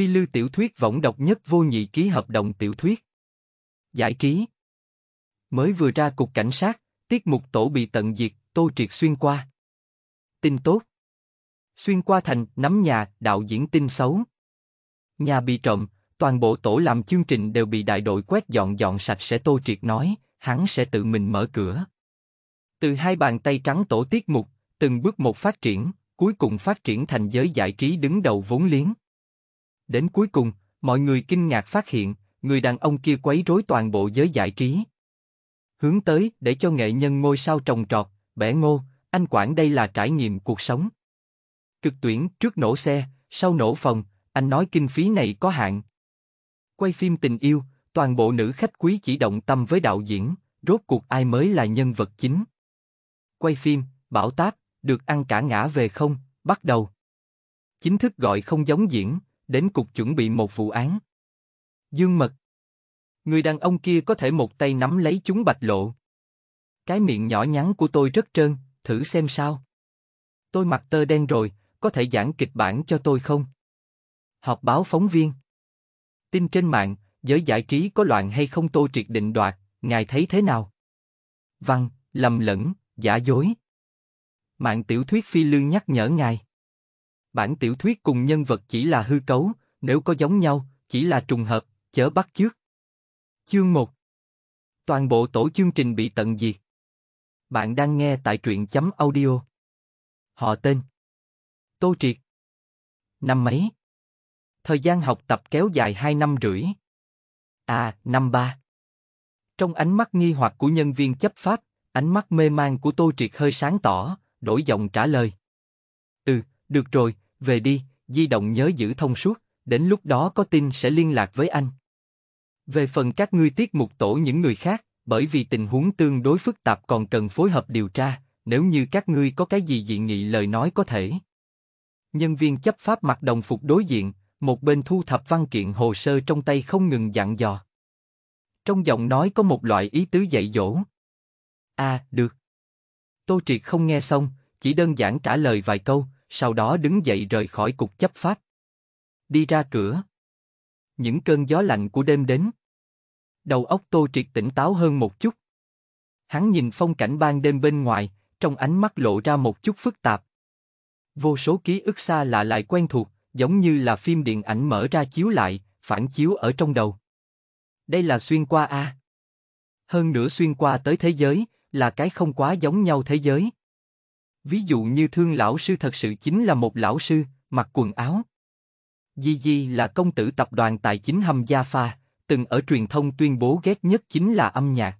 Phi Lưu tiểu thuyết võng độc nhất vô nhị ký hợp đồng tiểu thuyết. Giải trí Mới vừa ra cục cảnh sát, tiết mục tổ bị tận diệt, tô triệt xuyên qua. Tin tốt Xuyên qua thành, nắm nhà, đạo diễn tin xấu. Nhà bị trộm, toàn bộ tổ làm chương trình đều bị đại đội quét dọn dọn sạch sẽ tô triệt nói, hắn sẽ tự mình mở cửa. Từ hai bàn tay trắng tổ tiết mục, từng bước một phát triển, cuối cùng phát triển thành giới giải trí đứng đầu vốn liếng. Đến cuối cùng, mọi người kinh ngạc phát hiện, người đàn ông kia quấy rối toàn bộ giới giải trí. Hướng tới để cho nghệ nhân ngôi sao trồng trọt, bẻ ngô, anh quản đây là trải nghiệm cuộc sống. Cực tuyển trước nổ xe, sau nổ phòng, anh nói kinh phí này có hạn. Quay phim tình yêu, toàn bộ nữ khách quý chỉ động tâm với đạo diễn, rốt cuộc ai mới là nhân vật chính. Quay phim, bảo táp, được ăn cả ngã về không, bắt đầu. Chính thức gọi không giống diễn, đến cục chuẩn bị một vụ án. Dương mật. Người đàn ông kia có thể một tay nắm lấy chúng bạch lộ. Cái miệng nhỏ nhắn của tôi rất trơn, thử xem sao. Tôi mặc tơ đen rồi, có thể giảng kịch bản cho tôi không? Học báo phóng viên. Tin trên mạng, giới giải trí có loạn hay không tôi triệt định đoạt, ngài thấy thế nào? Văn, lầm lẫn, giả dối. Mạng tiểu thuyết phi lương nhắc nhở ngài bản tiểu thuyết cùng nhân vật chỉ là hư cấu, nếu có giống nhau, chỉ là trùng hợp, chớ bắt chước. Chương 1 Toàn bộ tổ chương trình bị tận diệt. Bạn đang nghe tại truyện chấm audio. Họ tên Tô Triệt Năm mấy Thời gian học tập kéo dài 2 năm rưỡi. À, năm ba. Trong ánh mắt nghi hoặc của nhân viên chấp pháp, ánh mắt mê mang của Tô Triệt hơi sáng tỏ, đổi giọng trả lời. Ừ, được rồi, về đi, di động nhớ giữ thông suốt, đến lúc đó có tin sẽ liên lạc với anh. Về phần các ngươi tiết mục tổ những người khác, bởi vì tình huống tương đối phức tạp còn cần phối hợp điều tra, nếu như các ngươi có cái gì dị nghị lời nói có thể. Nhân viên chấp pháp mặc đồng phục đối diện, một bên thu thập văn kiện hồ sơ trong tay không ngừng dặn dò. Trong giọng nói có một loại ý tứ dạy dỗ. À, được. Tô Triệt không nghe xong, chỉ đơn giản trả lời vài câu, sau đó đứng dậy rời khỏi cục chấp pháp. Đi ra cửa. Những cơn gió lạnh của đêm đến. Đầu óc Tô Triệt tỉnh táo hơn một chút. Hắn nhìn phong cảnh ban đêm bên ngoài, trong ánh mắt lộ ra một chút phức tạp. Vô số ký ức xa lạ lại quen thuộc, giống như là phim điện ảnh mở ra chiếu lại, phản chiếu ở trong đầu. Đây là xuyên qua a. Hơn nữa xuyên qua tới thế giới, là cái không quá giống nhau thế giới. Ví dụ như thương lão sư thật sự chính là một lão sư, mặc quần áo. Di Di là công tử tập đoàn tài chính Hâm Gia Pha, từng ở truyền thông tuyên bố ghét nhất chính là âm nhạc.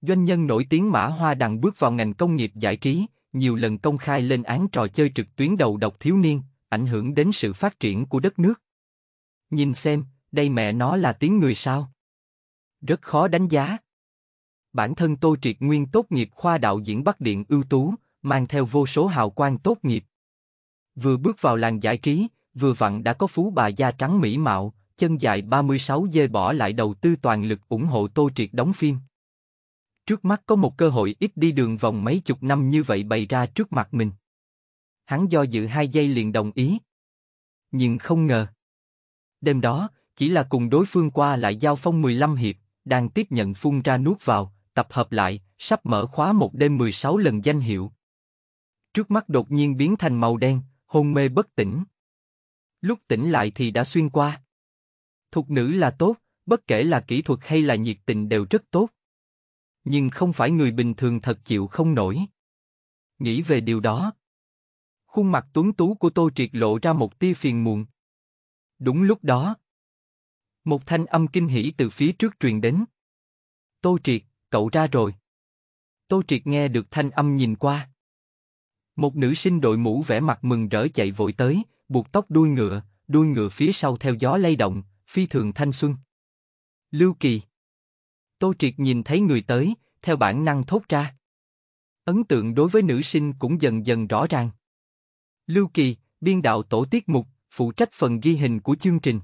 Doanh nhân nổi tiếng Mã Hoa Đằng bước vào ngành công nghiệp giải trí, nhiều lần công khai lên án trò chơi trực tuyến đầu độc thiếu niên, ảnh hưởng đến sự phát triển của đất nước. Nhìn xem, đây mẹ nó là tiếng người sao? Rất khó đánh giá. Bản thân Tô Triệt Nguyên tốt nghiệp khoa đạo diễn Bắc Điện ưu tú, mang theo vô số hào quang tốt nghiệp. Vừa bước vào làng giải trí, vừa vặn đã có phú bà da trắng mỹ mạo, chân dài 36 dê bỏ lại đầu tư toàn lực ủng hộ Tô Triệt đóng phim. Trước mắt có một cơ hội ít đi đường vòng mấy chục năm như vậy bày ra trước mặt mình. Hắn do dự hai giây liền đồng ý. Nhưng không ngờ. Đêm đó, chỉ là cùng đối phương qua lại giao phong 15 hiệp, đang tiếp nhận phun ra nuốt vào, tập hợp lại, sắp mở khóa một đêm 16 lần danh hiệu trước mắt đột nhiên biến thành màu đen, hôn mê bất tỉnh. Lúc tỉnh lại thì đã xuyên qua. Thục nữ là tốt, bất kể là kỹ thuật hay là nhiệt tình đều rất tốt. Nhưng không phải người bình thường thật chịu không nổi. Nghĩ về điều đó. Khuôn mặt tuấn tú của tôi Triệt lộ ra một tia phiền muộn. Đúng lúc đó. Một thanh âm kinh hỉ từ phía trước truyền đến. Tô Triệt, cậu ra rồi. Tô Triệt nghe được thanh âm nhìn qua. Một nữ sinh đội mũ vẻ mặt mừng rỡ chạy vội tới, buộc tóc đuôi ngựa, đuôi ngựa phía sau theo gió lay động, phi thường thanh xuân. Lưu Kỳ Tô Triệt nhìn thấy người tới, theo bản năng thốt ra. Ấn tượng đối với nữ sinh cũng dần dần rõ ràng. Lưu Kỳ, biên đạo tổ tiết mục, phụ trách phần ghi hình của chương trình.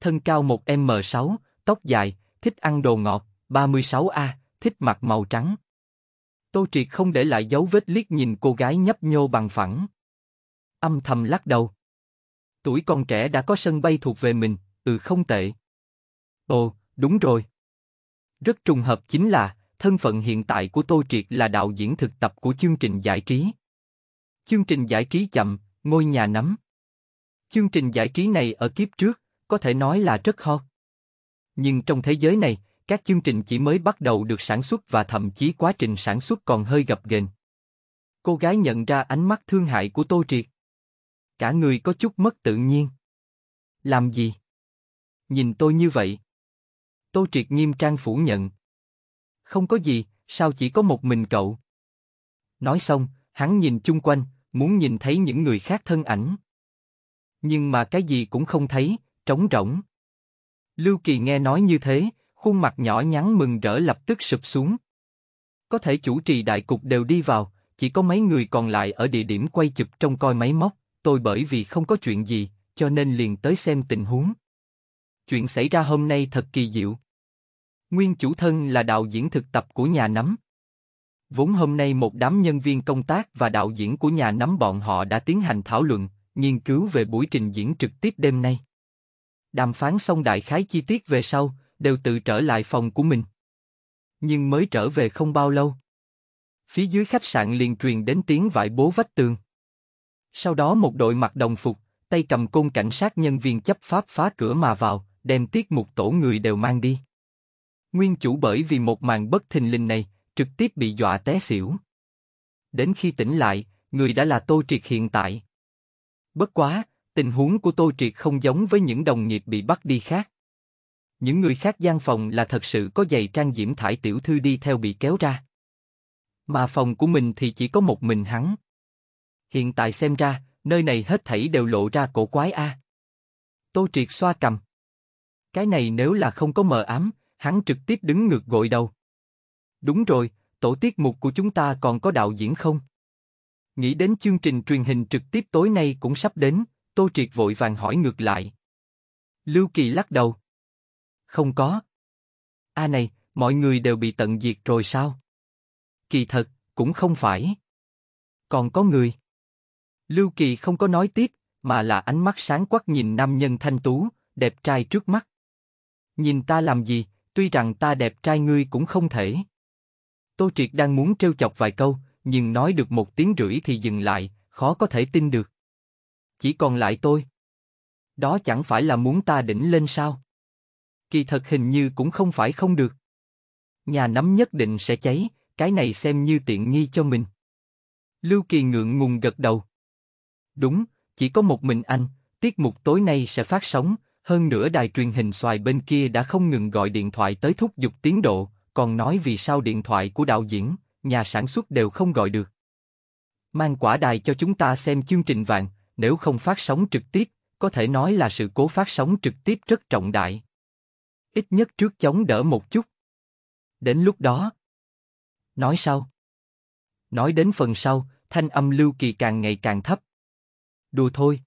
Thân cao 1M6, tóc dài, thích ăn đồ ngọt, 36A, thích mặc màu trắng. Tô Triệt không để lại dấu vết liếc nhìn cô gái nhấp nhô bằng phẳng. Âm thầm lắc đầu. Tuổi còn trẻ đã có sân bay thuộc về mình, ừ không tệ. Ồ, đúng rồi. Rất trùng hợp chính là, thân phận hiện tại của Tô Triệt là đạo diễn thực tập của chương trình giải trí. Chương trình giải trí chậm, ngôi nhà nắm. Chương trình giải trí này ở kiếp trước, có thể nói là rất hot. Nhưng trong thế giới này, các chương trình chỉ mới bắt đầu được sản xuất và thậm chí quá trình sản xuất còn hơi gập ghềnh. Cô gái nhận ra ánh mắt thương hại của Tô Triệt. Cả người có chút mất tự nhiên. Làm gì? Nhìn tôi như vậy. Tô Triệt nghiêm trang phủ nhận. Không có gì, sao chỉ có một mình cậu? Nói xong, hắn nhìn chung quanh, muốn nhìn thấy những người khác thân ảnh. Nhưng mà cái gì cũng không thấy, trống rỗng. Lưu Kỳ nghe nói như thế, Khuôn mặt nhỏ nhắn mừng rỡ lập tức sụp xuống. Có thể chủ trì đại cục đều đi vào, chỉ có mấy người còn lại ở địa điểm quay chụp trong coi máy móc, tôi bởi vì không có chuyện gì, cho nên liền tới xem tình huống. Chuyện xảy ra hôm nay thật kỳ diệu. Nguyên chủ thân là đạo diễn thực tập của nhà nắm. Vốn hôm nay một đám nhân viên công tác và đạo diễn của nhà nắm bọn họ đã tiến hành thảo luận, nghiên cứu về buổi trình diễn trực tiếp đêm nay. Đàm phán xong đại khái chi tiết về sau, đều tự trở lại phòng của mình. Nhưng mới trở về không bao lâu. Phía dưới khách sạn liền truyền đến tiếng vải bố vách tường. Sau đó một đội mặc đồng phục, tay cầm côn cảnh sát nhân viên chấp pháp phá cửa mà vào, đem tiết mục tổ người đều mang đi. Nguyên chủ bởi vì một màn bất thình lình này, trực tiếp bị dọa té xỉu. Đến khi tỉnh lại, người đã là Tô Triệt hiện tại. Bất quá, tình huống của Tô Triệt không giống với những đồng nghiệp bị bắt đi khác những người khác gian phòng là thật sự có giày trang diễm thải tiểu thư đi theo bị kéo ra. Mà phòng của mình thì chỉ có một mình hắn. Hiện tại xem ra, nơi này hết thảy đều lộ ra cổ quái a. À. Tô Triệt xoa cầm. Cái này nếu là không có mờ ám, hắn trực tiếp đứng ngược gội đầu. Đúng rồi, tổ tiết mục của chúng ta còn có đạo diễn không? Nghĩ đến chương trình truyền hình trực tiếp tối nay cũng sắp đến, Tô Triệt vội vàng hỏi ngược lại. Lưu Kỳ lắc đầu. Không có. A à này, mọi người đều bị tận diệt rồi sao? Kỳ thật, cũng không phải. Còn có người. Lưu Kỳ không có nói tiếp, mà là ánh mắt sáng quắc nhìn nam nhân thanh tú, đẹp trai trước mắt. Nhìn ta làm gì, tuy rằng ta đẹp trai ngươi cũng không thể. Tô Triệt đang muốn trêu chọc vài câu, nhưng nói được một tiếng rưỡi thì dừng lại, khó có thể tin được. Chỉ còn lại tôi. Đó chẳng phải là muốn ta đỉnh lên sao? kỳ thật hình như cũng không phải không được. Nhà nắm nhất định sẽ cháy, cái này xem như tiện nghi cho mình. Lưu Kỳ ngượng ngùng gật đầu. Đúng, chỉ có một mình anh, tiết mục tối nay sẽ phát sóng, hơn nữa đài truyền hình xoài bên kia đã không ngừng gọi điện thoại tới thúc giục tiến độ, còn nói vì sao điện thoại của đạo diễn, nhà sản xuất đều không gọi được. Mang quả đài cho chúng ta xem chương trình vàng, nếu không phát sóng trực tiếp, có thể nói là sự cố phát sóng trực tiếp rất trọng đại, ít nhất trước chống đỡ một chút. Đến lúc đó. Nói sau. Nói đến phần sau, thanh âm Lưu Kỳ càng ngày càng thấp. Đùa thôi.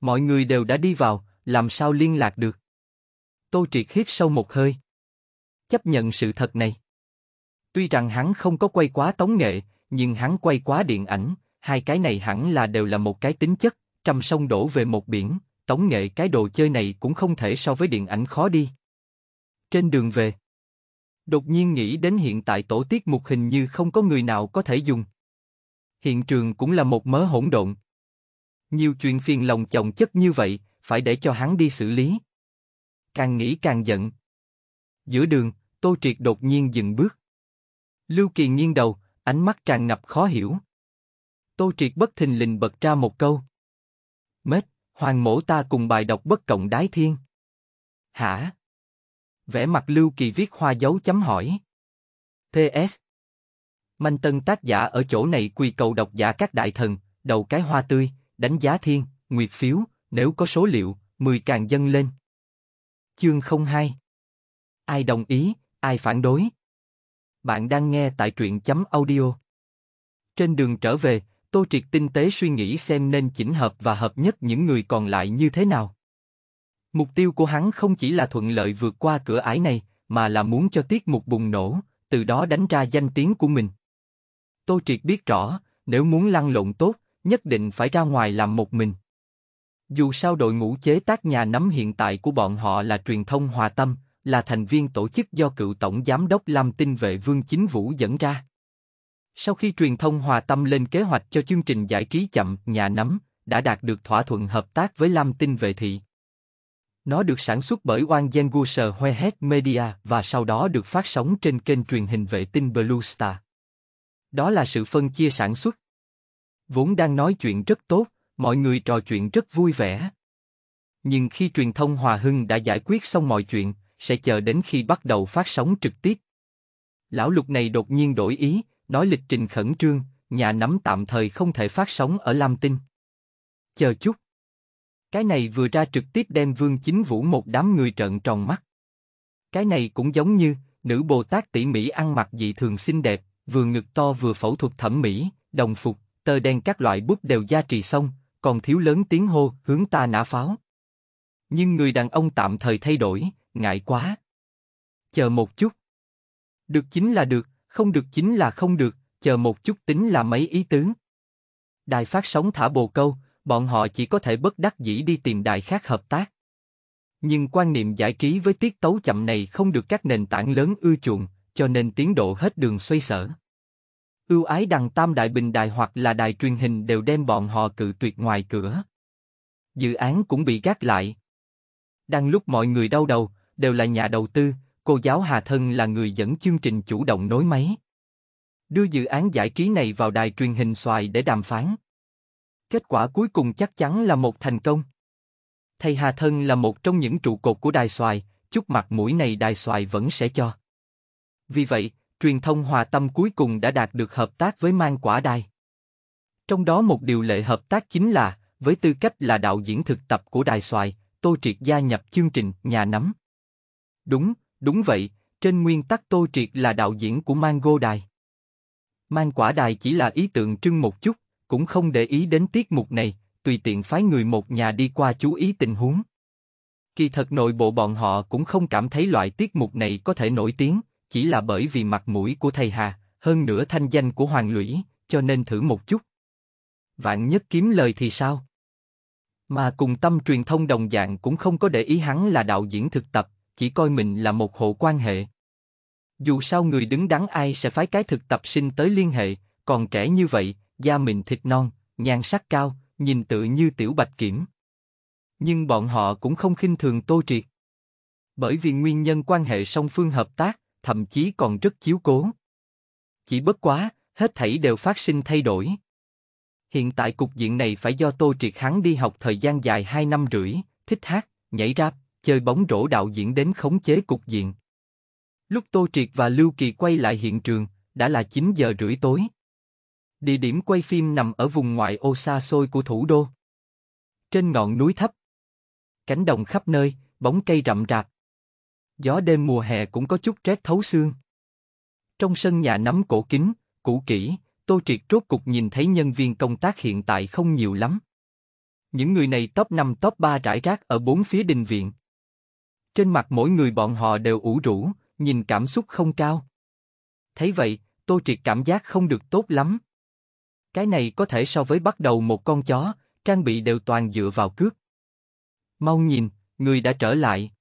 Mọi người đều đã đi vào, làm sao liên lạc được? Tô Triệt hít sâu một hơi. Chấp nhận sự thật này. Tuy rằng hắn không có quay quá tống nghệ, nhưng hắn quay quá điện ảnh, hai cái này hẳn là đều là một cái tính chất, trăm sông đổ về một biển, tống nghệ cái đồ chơi này cũng không thể so với điện ảnh khó đi. Trên đường về, đột nhiên nghĩ đến hiện tại tổ tiết mục hình như không có người nào có thể dùng. Hiện trường cũng là một mớ hỗn độn. Nhiều chuyện phiền lòng chồng chất như vậy, phải để cho hắn đi xử lý. Càng nghĩ càng giận. Giữa đường, Tô Triệt đột nhiên dừng bước. Lưu Kỳ nghiêng đầu, ánh mắt tràn ngập khó hiểu. Tô Triệt bất thình lình bật ra một câu. Mết, hoàng mổ ta cùng bài đọc bất cộng đái thiên. Hả? Vẽ mặt Lưu Kỳ viết hoa dấu chấm hỏi. PS. Manh tân tác giả ở chỗ này quỳ cầu độc giả các đại thần, đầu cái hoa tươi, đánh giá thiên, nguyệt phiếu, nếu có số liệu, 10 càng dâng lên. Chương 02 Ai đồng ý, ai phản đối? Bạn đang nghe tại truyện chấm audio. Trên đường trở về, Tô Triệt tinh tế suy nghĩ xem nên chỉnh hợp và hợp nhất những người còn lại như thế nào. Mục tiêu của hắn không chỉ là thuận lợi vượt qua cửa ải này, mà là muốn cho tiết mục bùng nổ, từ đó đánh ra danh tiếng của mình. Tô Triệt biết rõ, nếu muốn lăn lộn tốt, nhất định phải ra ngoài làm một mình. Dù sao đội ngũ chế tác nhà nắm hiện tại của bọn họ là truyền thông hòa tâm, là thành viên tổ chức do cựu tổng giám đốc Lam Tinh Vệ Vương Chính Vũ dẫn ra. Sau khi truyền thông hòa tâm lên kế hoạch cho chương trình giải trí chậm, nhà nắm, đã đạt được thỏa thuận hợp tác với Lam Tinh Vệ Thị. Nó được sản xuất bởi Wang Yenguser Huehet Media và sau đó được phát sóng trên kênh truyền hình vệ tinh Blue Star. Đó là sự phân chia sản xuất. Vốn đang nói chuyện rất tốt, mọi người trò chuyện rất vui vẻ. Nhưng khi truyền thông Hòa Hưng đã giải quyết xong mọi chuyện, sẽ chờ đến khi bắt đầu phát sóng trực tiếp. Lão lục này đột nhiên đổi ý, nói lịch trình khẩn trương, nhà nắm tạm thời không thể phát sóng ở Lam Tinh. Chờ chút. Cái này vừa ra trực tiếp đem Vương Chính Vũ một đám người trợn tròn mắt. Cái này cũng giống như, nữ Bồ Tát tỉ mỹ ăn mặc dị thường xinh đẹp, vừa ngực to vừa phẫu thuật thẩm mỹ, đồng phục, tơ đen các loại bút đều gia trì xong, còn thiếu lớn tiếng hô hướng ta nã pháo. Nhưng người đàn ông tạm thời thay đổi, ngại quá. Chờ một chút. Được chính là được, không được chính là không được, chờ một chút tính là mấy ý tứ. Đài phát sóng thả bồ câu, bọn họ chỉ có thể bất đắc dĩ đi tìm đài khác hợp tác. Nhưng quan niệm giải trí với tiết tấu chậm này không được các nền tảng lớn ưa chuộng, cho nên tiến độ hết đường xoay sở. Ưu ái đằng tam đại bình đài hoặc là đài truyền hình đều đem bọn họ cự tuyệt ngoài cửa. Dự án cũng bị gác lại. Đang lúc mọi người đau đầu, đều là nhà đầu tư, cô giáo Hà Thân là người dẫn chương trình chủ động nối máy. Đưa dự án giải trí này vào đài truyền hình xoài để đàm phán kết quả cuối cùng chắc chắn là một thành công. Thầy Hà Thân là một trong những trụ cột của đài xoài, chút mặt mũi này đài xoài vẫn sẽ cho. Vì vậy, truyền thông hòa tâm cuối cùng đã đạt được hợp tác với mang quả đài. Trong đó một điều lệ hợp tác chính là, với tư cách là đạo diễn thực tập của đài xoài, Tô Triệt gia nhập chương trình Nhà Nắm. Đúng, đúng vậy, trên nguyên tắc Tô Triệt là đạo diễn của Mango Đài. Mang quả đài chỉ là ý tượng trưng một chút, cũng không để ý đến tiết mục này, tùy tiện phái người một nhà đi qua chú ý tình huống. Kỳ thật nội bộ bọn họ cũng không cảm thấy loại tiết mục này có thể nổi tiếng, chỉ là bởi vì mặt mũi của thầy Hà, hơn nữa thanh danh của Hoàng Lũy, cho nên thử một chút. Vạn nhất kiếm lời thì sao? Mà cùng tâm truyền thông đồng dạng cũng không có để ý hắn là đạo diễn thực tập, chỉ coi mình là một hộ quan hệ. Dù sao người đứng đắn ai sẽ phái cái thực tập sinh tới liên hệ, còn trẻ như vậy, da mịn thịt non, nhan sắc cao, nhìn tự như tiểu bạch kiểm. Nhưng bọn họ cũng không khinh thường Tô Triệt. Bởi vì nguyên nhân quan hệ song phương hợp tác, thậm chí còn rất chiếu cố. Chỉ bất quá, hết thảy đều phát sinh thay đổi. Hiện tại cục diện này phải do Tô Triệt hắn đi học thời gian dài 2 năm rưỡi, thích hát, nhảy rap, chơi bóng rổ đạo diễn đến khống chế cục diện. Lúc Tô Triệt và Lưu Kỳ quay lại hiện trường, đã là 9 giờ rưỡi tối. Địa điểm quay phim nằm ở vùng ngoại ô xa xôi của thủ đô. Trên ngọn núi thấp, cánh đồng khắp nơi, bóng cây rậm rạp. Gió đêm mùa hè cũng có chút rét thấu xương. Trong sân nhà nắm cổ kính, cũ kỹ, Tô Triệt rốt cục nhìn thấy nhân viên công tác hiện tại không nhiều lắm. Những người này top 5 top 3 rải rác ở bốn phía đình viện. Trên mặt mỗi người bọn họ đều ủ rũ, nhìn cảm xúc không cao. Thấy vậy, Tô Triệt cảm giác không được tốt lắm. Cái này có thể so với bắt đầu một con chó, trang bị đều toàn dựa vào cước. Mau nhìn, người đã trở lại.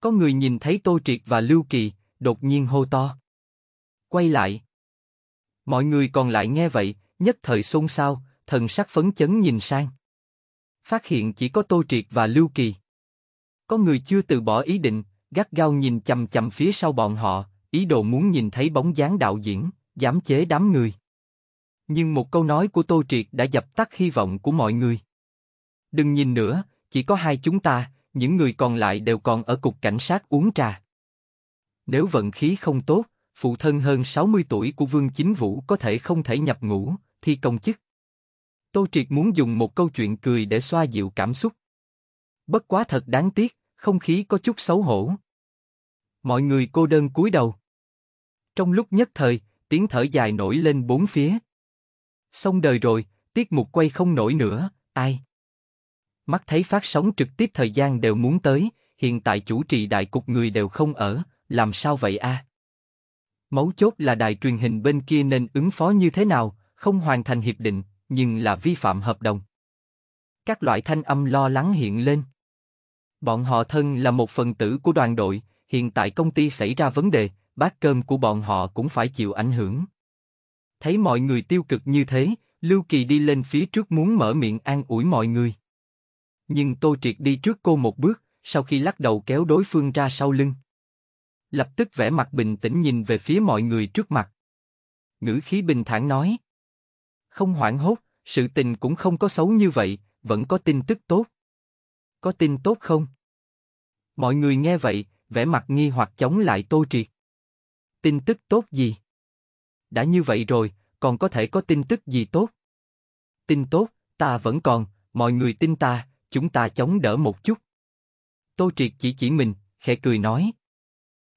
Có người nhìn thấy Tô Triệt và Lưu Kỳ, đột nhiên hô to. Quay lại. Mọi người còn lại nghe vậy, nhất thời xôn xao, thần sắc phấn chấn nhìn sang. Phát hiện chỉ có Tô Triệt và Lưu Kỳ. Có người chưa từ bỏ ý định, gắt gao nhìn chầm chầm phía sau bọn họ, ý đồ muốn nhìn thấy bóng dáng đạo diễn, giám chế đám người. Nhưng một câu nói của Tô Triệt đã dập tắt hy vọng của mọi người. Đừng nhìn nữa, chỉ có hai chúng ta, những người còn lại đều còn ở cục cảnh sát uống trà. Nếu vận khí không tốt, phụ thân hơn 60 tuổi của Vương Chính Vũ có thể không thể nhập ngũ, thi công chức. Tô Triệt muốn dùng một câu chuyện cười để xoa dịu cảm xúc. Bất quá thật đáng tiếc, không khí có chút xấu hổ. Mọi người cô đơn cúi đầu. Trong lúc nhất thời, tiếng thở dài nổi lên bốn phía xong đời rồi, tiết mục quay không nổi nữa, ai? Mắt thấy phát sóng trực tiếp thời gian đều muốn tới, hiện tại chủ trì đại cục người đều không ở, làm sao vậy a? À? Mấu chốt là đài truyền hình bên kia nên ứng phó như thế nào, không hoàn thành hiệp định, nhưng là vi phạm hợp đồng. Các loại thanh âm lo lắng hiện lên. Bọn họ thân là một phần tử của đoàn đội, hiện tại công ty xảy ra vấn đề, bát cơm của bọn họ cũng phải chịu ảnh hưởng. Thấy mọi người tiêu cực như thế, Lưu Kỳ đi lên phía trước muốn mở miệng an ủi mọi người. Nhưng Tô Triệt đi trước cô một bước, sau khi lắc đầu kéo đối phương ra sau lưng. Lập tức vẻ mặt bình tĩnh nhìn về phía mọi người trước mặt. Ngữ khí bình thản nói. Không hoảng hốt, sự tình cũng không có xấu như vậy, vẫn có tin tức tốt. Có tin tốt không? Mọi người nghe vậy, vẻ mặt nghi hoặc chống lại Tô Triệt. Tin tức tốt gì? đã như vậy rồi, còn có thể có tin tức gì tốt? Tin tốt, ta vẫn còn, mọi người tin ta, chúng ta chống đỡ một chút. Tô Triệt chỉ chỉ mình, khẽ cười nói.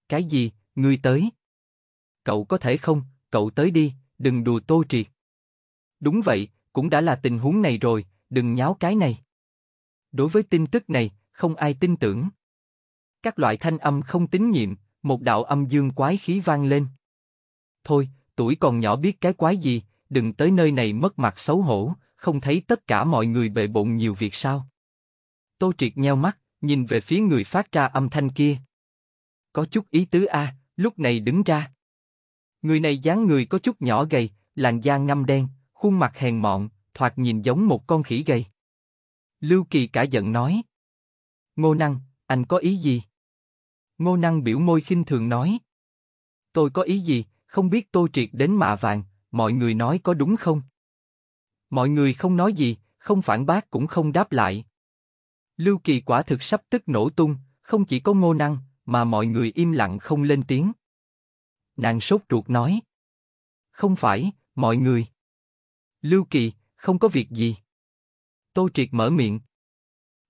Cái gì, ngươi tới? Cậu có thể không, cậu tới đi, đừng đùa Tô Triệt. Đúng vậy, cũng đã là tình huống này rồi, đừng nháo cái này. Đối với tin tức này, không ai tin tưởng. Các loại thanh âm không tín nhiệm, một đạo âm dương quái khí vang lên. Thôi, tuổi còn nhỏ biết cái quái gì, đừng tới nơi này mất mặt xấu hổ, không thấy tất cả mọi người bề bộn nhiều việc sao. Tô Triệt nheo mắt, nhìn về phía người phát ra âm thanh kia. Có chút ý tứ a, lúc này đứng ra. Người này dáng người có chút nhỏ gầy, làn da ngăm đen, khuôn mặt hèn mọn, thoạt nhìn giống một con khỉ gầy. Lưu Kỳ cả giận nói. Ngô Năng, anh có ý gì? Ngô Năng biểu môi khinh thường nói. Tôi có ý gì, không biết Tô Triệt đến mạ vàng, mọi người nói có đúng không? Mọi người không nói gì, không phản bác cũng không đáp lại. Lưu Kỳ quả thực sắp tức nổ tung, không chỉ có ngô năng, mà mọi người im lặng không lên tiếng. Nàng sốt ruột nói. Không phải, mọi người. Lưu Kỳ, không có việc gì. Tô Triệt mở miệng.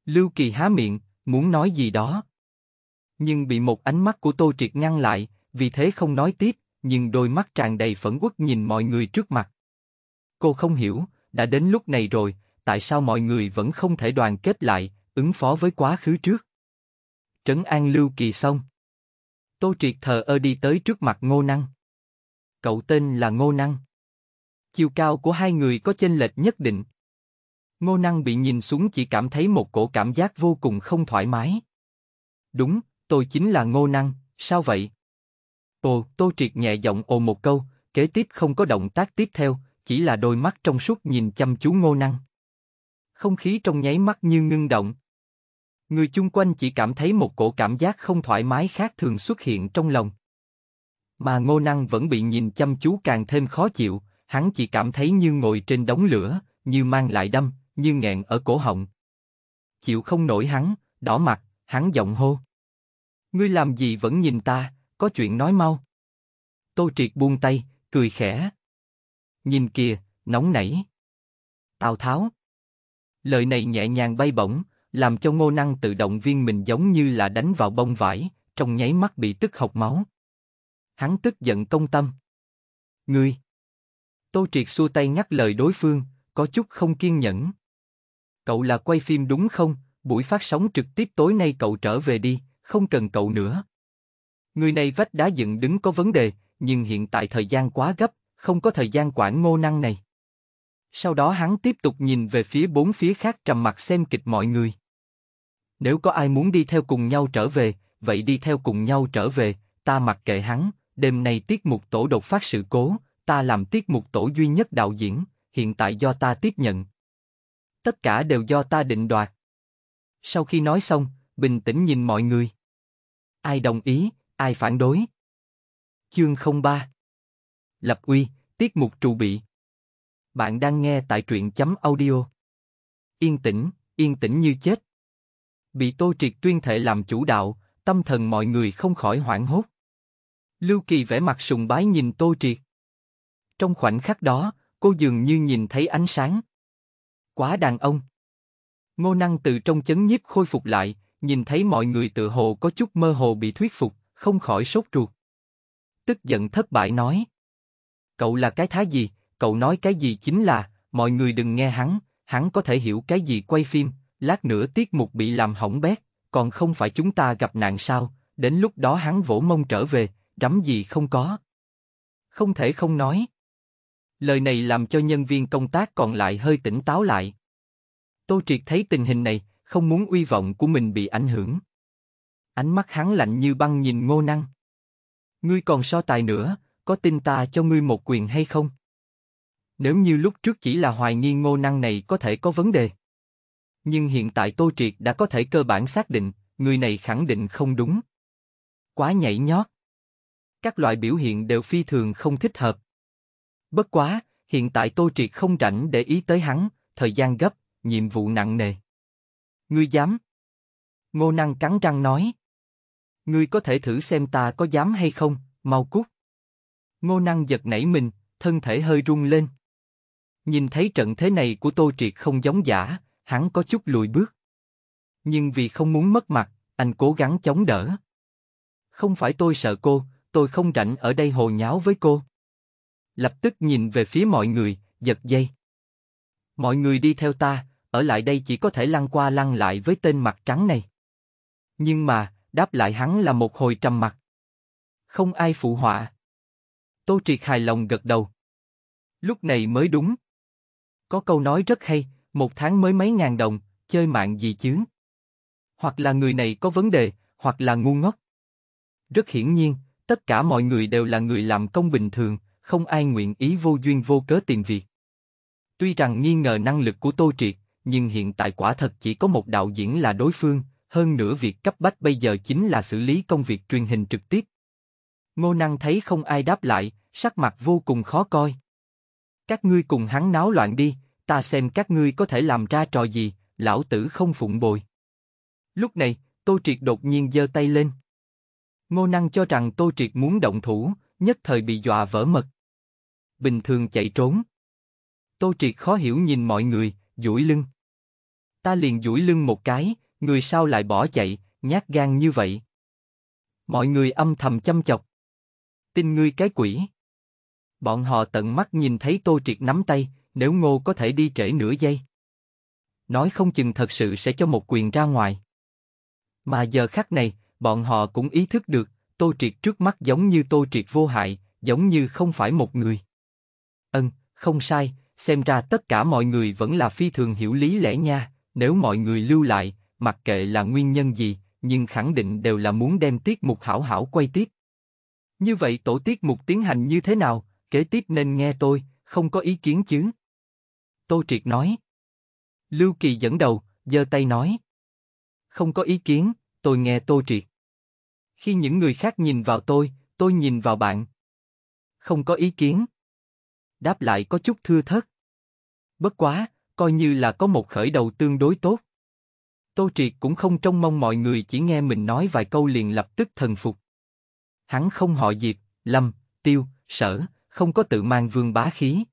Lưu Kỳ há miệng, muốn nói gì đó. Nhưng bị một ánh mắt của Tô Triệt ngăn lại, vì thế không nói tiếp, nhưng đôi mắt tràn đầy phẫn uất nhìn mọi người trước mặt. Cô không hiểu, đã đến lúc này rồi, tại sao mọi người vẫn không thể đoàn kết lại, ứng phó với quá khứ trước. Trấn An Lưu Kỳ xong. Tô Triệt thờ ơ đi tới trước mặt Ngô Năng. Cậu tên là Ngô Năng. Chiều cao của hai người có chênh lệch nhất định. Ngô Năng bị nhìn xuống chỉ cảm thấy một cổ cảm giác vô cùng không thoải mái. Đúng, tôi chính là Ngô Năng, sao vậy? Ồ, Tô Triệt nhẹ giọng ồ một câu, kế tiếp không có động tác tiếp theo, chỉ là đôi mắt trong suốt nhìn chăm chú ngô năng. Không khí trong nháy mắt như ngưng động. Người chung quanh chỉ cảm thấy một cổ cảm giác không thoải mái khác thường xuất hiện trong lòng. Mà ngô năng vẫn bị nhìn chăm chú càng thêm khó chịu, hắn chỉ cảm thấy như ngồi trên đống lửa, như mang lại đâm, như nghẹn ở cổ họng. Chịu không nổi hắn, đỏ mặt, hắn giọng hô. Ngươi làm gì vẫn nhìn ta? có chuyện nói mau. Tô Triệt buông tay, cười khẽ. Nhìn kìa, nóng nảy. Tào Tháo. Lời này nhẹ nhàng bay bổng, làm cho Ngô Năng tự động viên mình giống như là đánh vào bông vải, trong nháy mắt bị tức học máu. Hắn tức giận công tâm. Ngươi. Tô Triệt xua tay nhắc lời đối phương, có chút không kiên nhẫn. Cậu là quay phim đúng không? Buổi phát sóng trực tiếp tối nay cậu trở về đi, không cần cậu nữa. Người này vách đá dựng đứng có vấn đề, nhưng hiện tại thời gian quá gấp, không có thời gian quản ngô năng này. Sau đó hắn tiếp tục nhìn về phía bốn phía khác trầm mặt xem kịch mọi người. Nếu có ai muốn đi theo cùng nhau trở về, vậy đi theo cùng nhau trở về, ta mặc kệ hắn, đêm nay tiết mục tổ đột phát sự cố, ta làm tiết mục tổ duy nhất đạo diễn, hiện tại do ta tiếp nhận. Tất cả đều do ta định đoạt. Sau khi nói xong, bình tĩnh nhìn mọi người. Ai đồng ý, Ai phản đối? Chương 03 Lập uy, tiết mục trụ bị Bạn đang nghe tại truyện chấm audio Yên tĩnh, yên tĩnh như chết Bị Tô Triệt tuyên thệ làm chủ đạo, tâm thần mọi người không khỏi hoảng hốt. Lưu Kỳ vẻ mặt sùng bái nhìn Tô Triệt. Trong khoảnh khắc đó, cô dường như nhìn thấy ánh sáng. Quá đàn ông. Ngô Năng từ trong chấn nhiếp khôi phục lại, nhìn thấy mọi người tự hồ có chút mơ hồ bị thuyết phục, không khỏi sốt ruột. Tức giận thất bại nói. Cậu là cái thái gì, cậu nói cái gì chính là, mọi người đừng nghe hắn, hắn có thể hiểu cái gì quay phim, lát nữa tiết mục bị làm hỏng bét, còn không phải chúng ta gặp nạn sao, đến lúc đó hắn vỗ mông trở về, rắm gì không có. Không thể không nói. Lời này làm cho nhân viên công tác còn lại hơi tỉnh táo lại. Tô Triệt thấy tình hình này, không muốn uy vọng của mình bị ảnh hưởng. Ánh mắt hắn lạnh như băng nhìn Ngô Năng. Ngươi còn so tài nữa, có tin ta cho ngươi một quyền hay không? Nếu như lúc trước chỉ là hoài nghi Ngô Năng này có thể có vấn đề. Nhưng hiện tại Tô Triệt đã có thể cơ bản xác định, người này khẳng định không đúng. Quá nhảy nhót. Các loại biểu hiện đều phi thường không thích hợp. Bất quá, hiện tại Tô Triệt không rảnh để ý tới hắn, thời gian gấp, nhiệm vụ nặng nề. Ngươi dám? Ngô Năng cắn răng nói. Ngươi có thể thử xem ta có dám hay không, mau cút. Ngô năng giật nảy mình, thân thể hơi rung lên. Nhìn thấy trận thế này của Tô Triệt không giống giả, hắn có chút lùi bước. Nhưng vì không muốn mất mặt, anh cố gắng chống đỡ. Không phải tôi sợ cô, tôi không rảnh ở đây hồ nháo với cô. Lập tức nhìn về phía mọi người, giật dây. Mọi người đi theo ta, ở lại đây chỉ có thể lăn qua lăn lại với tên mặt trắng này. Nhưng mà, đáp lại hắn là một hồi trầm mặt, Không ai phụ họa. Tô Triệt hài lòng gật đầu. Lúc này mới đúng. Có câu nói rất hay, một tháng mới mấy ngàn đồng, chơi mạng gì chứ? Hoặc là người này có vấn đề, hoặc là ngu ngốc. Rất hiển nhiên, tất cả mọi người đều là người làm công bình thường, không ai nguyện ý vô duyên vô cớ tìm việc. Tuy rằng nghi ngờ năng lực của Tô Triệt, nhưng hiện tại quả thật chỉ có một đạo diễn là đối phương, hơn nữa việc cấp bách bây giờ chính là xử lý công việc truyền hình trực tiếp. Ngô Năng thấy không ai đáp lại, sắc mặt vô cùng khó coi. Các ngươi cùng hắn náo loạn đi, ta xem các ngươi có thể làm ra trò gì, lão tử không phụng bồi. Lúc này, Tô Triệt đột nhiên giơ tay lên. Ngô Năng cho rằng Tô Triệt muốn động thủ, nhất thời bị dọa vỡ mật. Bình thường chạy trốn. Tô Triệt khó hiểu nhìn mọi người, duỗi lưng. Ta liền duỗi lưng một cái, người sao lại bỏ chạy, nhát gan như vậy. Mọi người âm thầm chăm chọc. Tin ngươi cái quỷ. Bọn họ tận mắt nhìn thấy Tô Triệt nắm tay, nếu ngô có thể đi trễ nửa giây. Nói không chừng thật sự sẽ cho một quyền ra ngoài. Mà giờ khắc này, bọn họ cũng ý thức được, Tô Triệt trước mắt giống như Tô Triệt vô hại, giống như không phải một người. Ân, không sai, xem ra tất cả mọi người vẫn là phi thường hiểu lý lẽ nha, nếu mọi người lưu lại, mặc kệ là nguyên nhân gì, nhưng khẳng định đều là muốn đem tiết mục hảo hảo quay tiếp. Như vậy tổ tiết mục tiến hành như thế nào, kế tiếp nên nghe tôi, không có ý kiến chứ? Tô Triệt nói. Lưu Kỳ dẫn đầu, giơ tay nói. Không có ý kiến, tôi nghe Tô Triệt. Khi những người khác nhìn vào tôi, tôi nhìn vào bạn. Không có ý kiến. Đáp lại có chút thưa thớt. Bất quá, coi như là có một khởi đầu tương đối tốt. Tô Triệt cũng không trông mong mọi người chỉ nghe mình nói vài câu liền lập tức thần phục. Hắn không họ Diệp, Lâm, Tiêu, Sở, không có tự mang vương bá khí.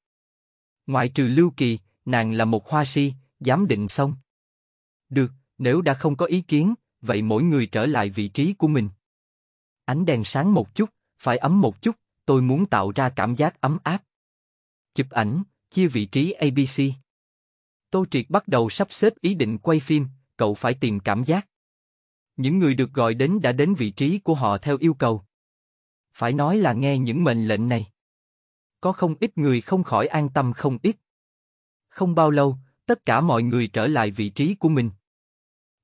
Ngoại trừ Lưu Kỳ, nàng là một hoa si, dám định xong. Được, nếu đã không có ý kiến, vậy mỗi người trở lại vị trí của mình. Ánh đèn sáng một chút, phải ấm một chút, tôi muốn tạo ra cảm giác ấm áp. Chụp ảnh, chia vị trí ABC. Tô Triệt bắt đầu sắp xếp ý định quay phim, cậu phải tìm cảm giác. Những người được gọi đến đã đến vị trí của họ theo yêu cầu. Phải nói là nghe những mệnh lệnh này. Có không ít người không khỏi an tâm không ít. Không bao lâu, tất cả mọi người trở lại vị trí của mình.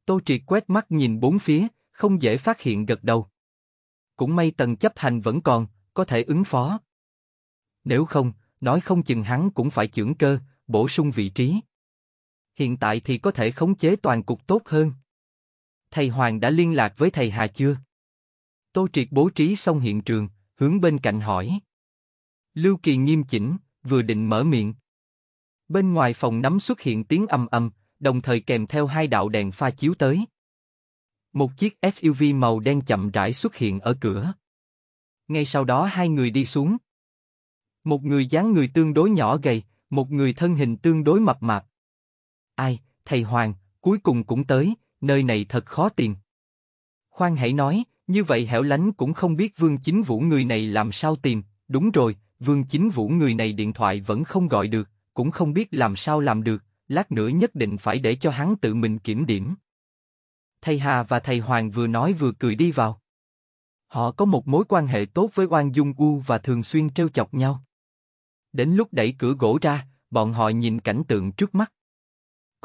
Tô Triệt quét mắt nhìn bốn phía, không dễ phát hiện gật đầu. Cũng may tầng chấp hành vẫn còn, có thể ứng phó. Nếu không, nói không chừng hắn cũng phải chưởng cơ, bổ sung vị trí hiện tại thì có thể khống chế toàn cục tốt hơn. Thầy Hoàng đã liên lạc với thầy Hà chưa? Tô Triệt bố trí xong hiện trường, hướng bên cạnh hỏi. Lưu Kỳ nghiêm chỉnh, vừa định mở miệng. Bên ngoài phòng nắm xuất hiện tiếng âm âm, đồng thời kèm theo hai đạo đèn pha chiếu tới. Một chiếc SUV màu đen chậm rãi xuất hiện ở cửa. Ngay sau đó hai người đi xuống. Một người dáng người tương đối nhỏ gầy, một người thân hình tương đối mập mạp. Ai, thầy Hoàng, cuối cùng cũng tới, nơi này thật khó tìm. Khoan hãy nói, như vậy hẻo lánh cũng không biết Vương Chính Vũ người này làm sao tìm, đúng rồi, Vương Chính Vũ người này điện thoại vẫn không gọi được, cũng không biết làm sao làm được, lát nữa nhất định phải để cho hắn tự mình kiểm điểm. Thầy Hà và thầy Hoàng vừa nói vừa cười đi vào. Họ có một mối quan hệ tốt với Oan Dung U và thường xuyên trêu chọc nhau. Đến lúc đẩy cửa gỗ ra, bọn họ nhìn cảnh tượng trước mắt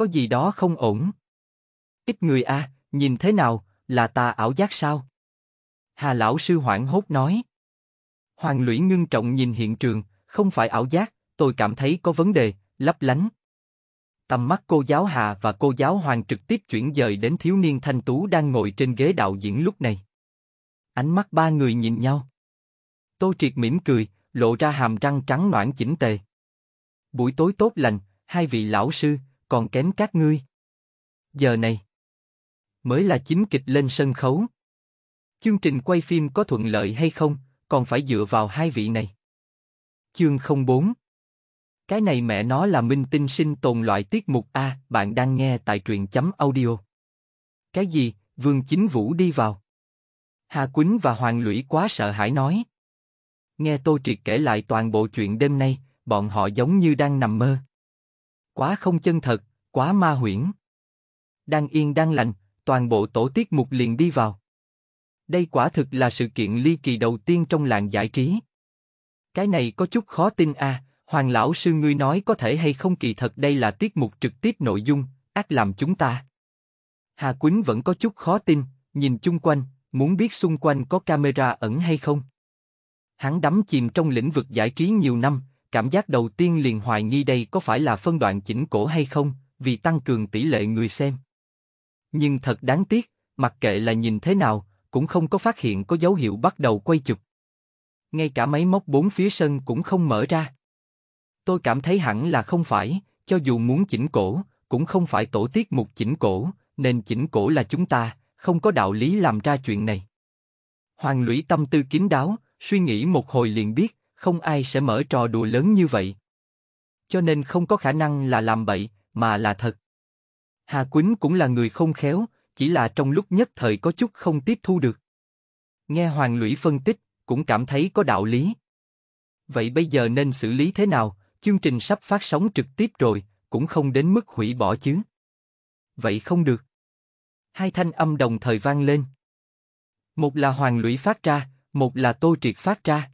có gì đó không ổn. Ít người a à, nhìn thế nào, là ta ảo giác sao? Hà lão sư hoảng hốt nói. Hoàng lũy ngưng trọng nhìn hiện trường, không phải ảo giác, tôi cảm thấy có vấn đề, lấp lánh. Tầm mắt cô giáo Hà và cô giáo Hoàng trực tiếp chuyển dời đến thiếu niên thanh tú đang ngồi trên ghế đạo diễn lúc này. Ánh mắt ba người nhìn nhau. Tô Triệt mỉm cười, lộ ra hàm răng trắng noãn chỉnh tề. Buổi tối tốt lành, hai vị lão sư, còn kém các ngươi. Giờ này, mới là chính kịch lên sân khấu. Chương trình quay phim có thuận lợi hay không, còn phải dựa vào hai vị này. Chương 04 Cái này mẹ nó là minh tinh sinh tồn loại tiết mục A, bạn đang nghe tại truyện chấm audio. Cái gì, Vương Chính Vũ đi vào. Hà Quýnh và Hoàng Lũy quá sợ hãi nói. Nghe Tô Triệt kể lại toàn bộ chuyện đêm nay, bọn họ giống như đang nằm mơ quá không chân thật, quá ma huyễn. Đang yên đang lành, toàn bộ tổ tiết mục liền đi vào. Đây quả thực là sự kiện ly kỳ đầu tiên trong làng giải trí. Cái này có chút khó tin a, à, Hoàng lão sư ngươi nói có thể hay không kỳ thật đây là tiết mục trực tiếp nội dung, ác làm chúng ta. Hà Quýnh vẫn có chút khó tin, nhìn chung quanh, muốn biết xung quanh có camera ẩn hay không. Hắn đắm chìm trong lĩnh vực giải trí nhiều năm, cảm giác đầu tiên liền hoài nghi đây có phải là phân đoạn chỉnh cổ hay không, vì tăng cường tỷ lệ người xem. Nhưng thật đáng tiếc, mặc kệ là nhìn thế nào, cũng không có phát hiện có dấu hiệu bắt đầu quay chụp. Ngay cả máy móc bốn phía sân cũng không mở ra. Tôi cảm thấy hẳn là không phải, cho dù muốn chỉnh cổ, cũng không phải tổ tiết mục chỉnh cổ, nên chỉnh cổ là chúng ta, không có đạo lý làm ra chuyện này. Hoàng lũy tâm tư kín đáo, suy nghĩ một hồi liền biết, không ai sẽ mở trò đùa lớn như vậy. Cho nên không có khả năng là làm bậy, mà là thật. Hà Quýnh cũng là người không khéo, chỉ là trong lúc nhất thời có chút không tiếp thu được. Nghe Hoàng Lũy phân tích, cũng cảm thấy có đạo lý. Vậy bây giờ nên xử lý thế nào? Chương trình sắp phát sóng trực tiếp rồi, cũng không đến mức hủy bỏ chứ. Vậy không được. Hai thanh âm đồng thời vang lên. Một là Hoàng Lũy phát ra, một là Tô Triệt phát ra.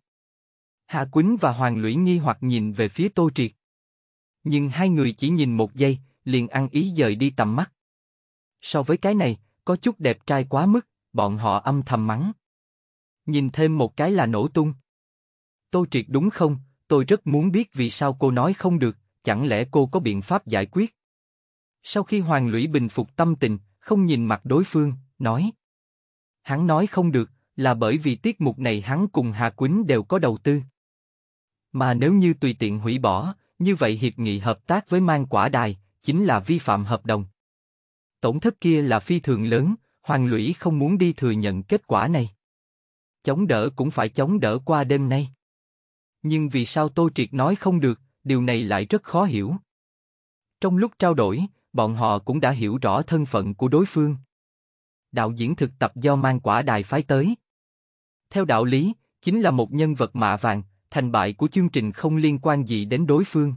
Hạ Quýnh và Hoàng Lũy nghi hoặc nhìn về phía Tô Triệt. Nhưng hai người chỉ nhìn một giây, liền ăn ý dời đi tầm mắt. So với cái này, có chút đẹp trai quá mức, bọn họ âm thầm mắng. Nhìn thêm một cái là nổ tung. Tô Triệt đúng không, tôi rất muốn biết vì sao cô nói không được, chẳng lẽ cô có biện pháp giải quyết? Sau khi Hoàng Lũy bình phục tâm tình, không nhìn mặt đối phương, nói. Hắn nói không được, là bởi vì tiết mục này hắn cùng Hà Quýnh đều có đầu tư. Mà nếu như tùy tiện hủy bỏ, như vậy hiệp nghị hợp tác với mang quả đài chính là vi phạm hợp đồng. Tổn thất kia là phi thường lớn, Hoàng Lũy không muốn đi thừa nhận kết quả này. Chống đỡ cũng phải chống đỡ qua đêm nay. Nhưng vì sao Tô Triệt nói không được, điều này lại rất khó hiểu. Trong lúc trao đổi, bọn họ cũng đã hiểu rõ thân phận của đối phương. Đạo diễn thực tập do mang quả đài phái tới. Theo đạo lý, chính là một nhân vật mạ vàng, thành bại của chương trình không liên quan gì đến đối phương.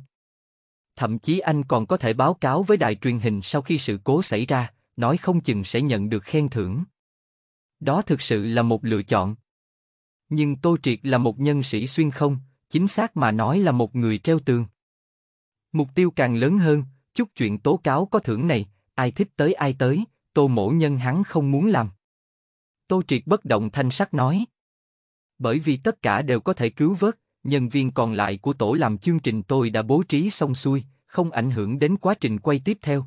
Thậm chí anh còn có thể báo cáo với đài truyền hình sau khi sự cố xảy ra, nói không chừng sẽ nhận được khen thưởng. Đó thực sự là một lựa chọn. Nhưng Tô Triệt là một nhân sĩ xuyên không, chính xác mà nói là một người treo tường. Mục tiêu càng lớn hơn, chút chuyện tố cáo có thưởng này, ai thích tới ai tới, tô mổ nhân hắn không muốn làm. Tô Triệt bất động thanh sắc nói. Bởi vì tất cả đều có thể cứu vớt, nhân viên còn lại của tổ làm chương trình tôi đã bố trí xong xuôi, không ảnh hưởng đến quá trình quay tiếp theo.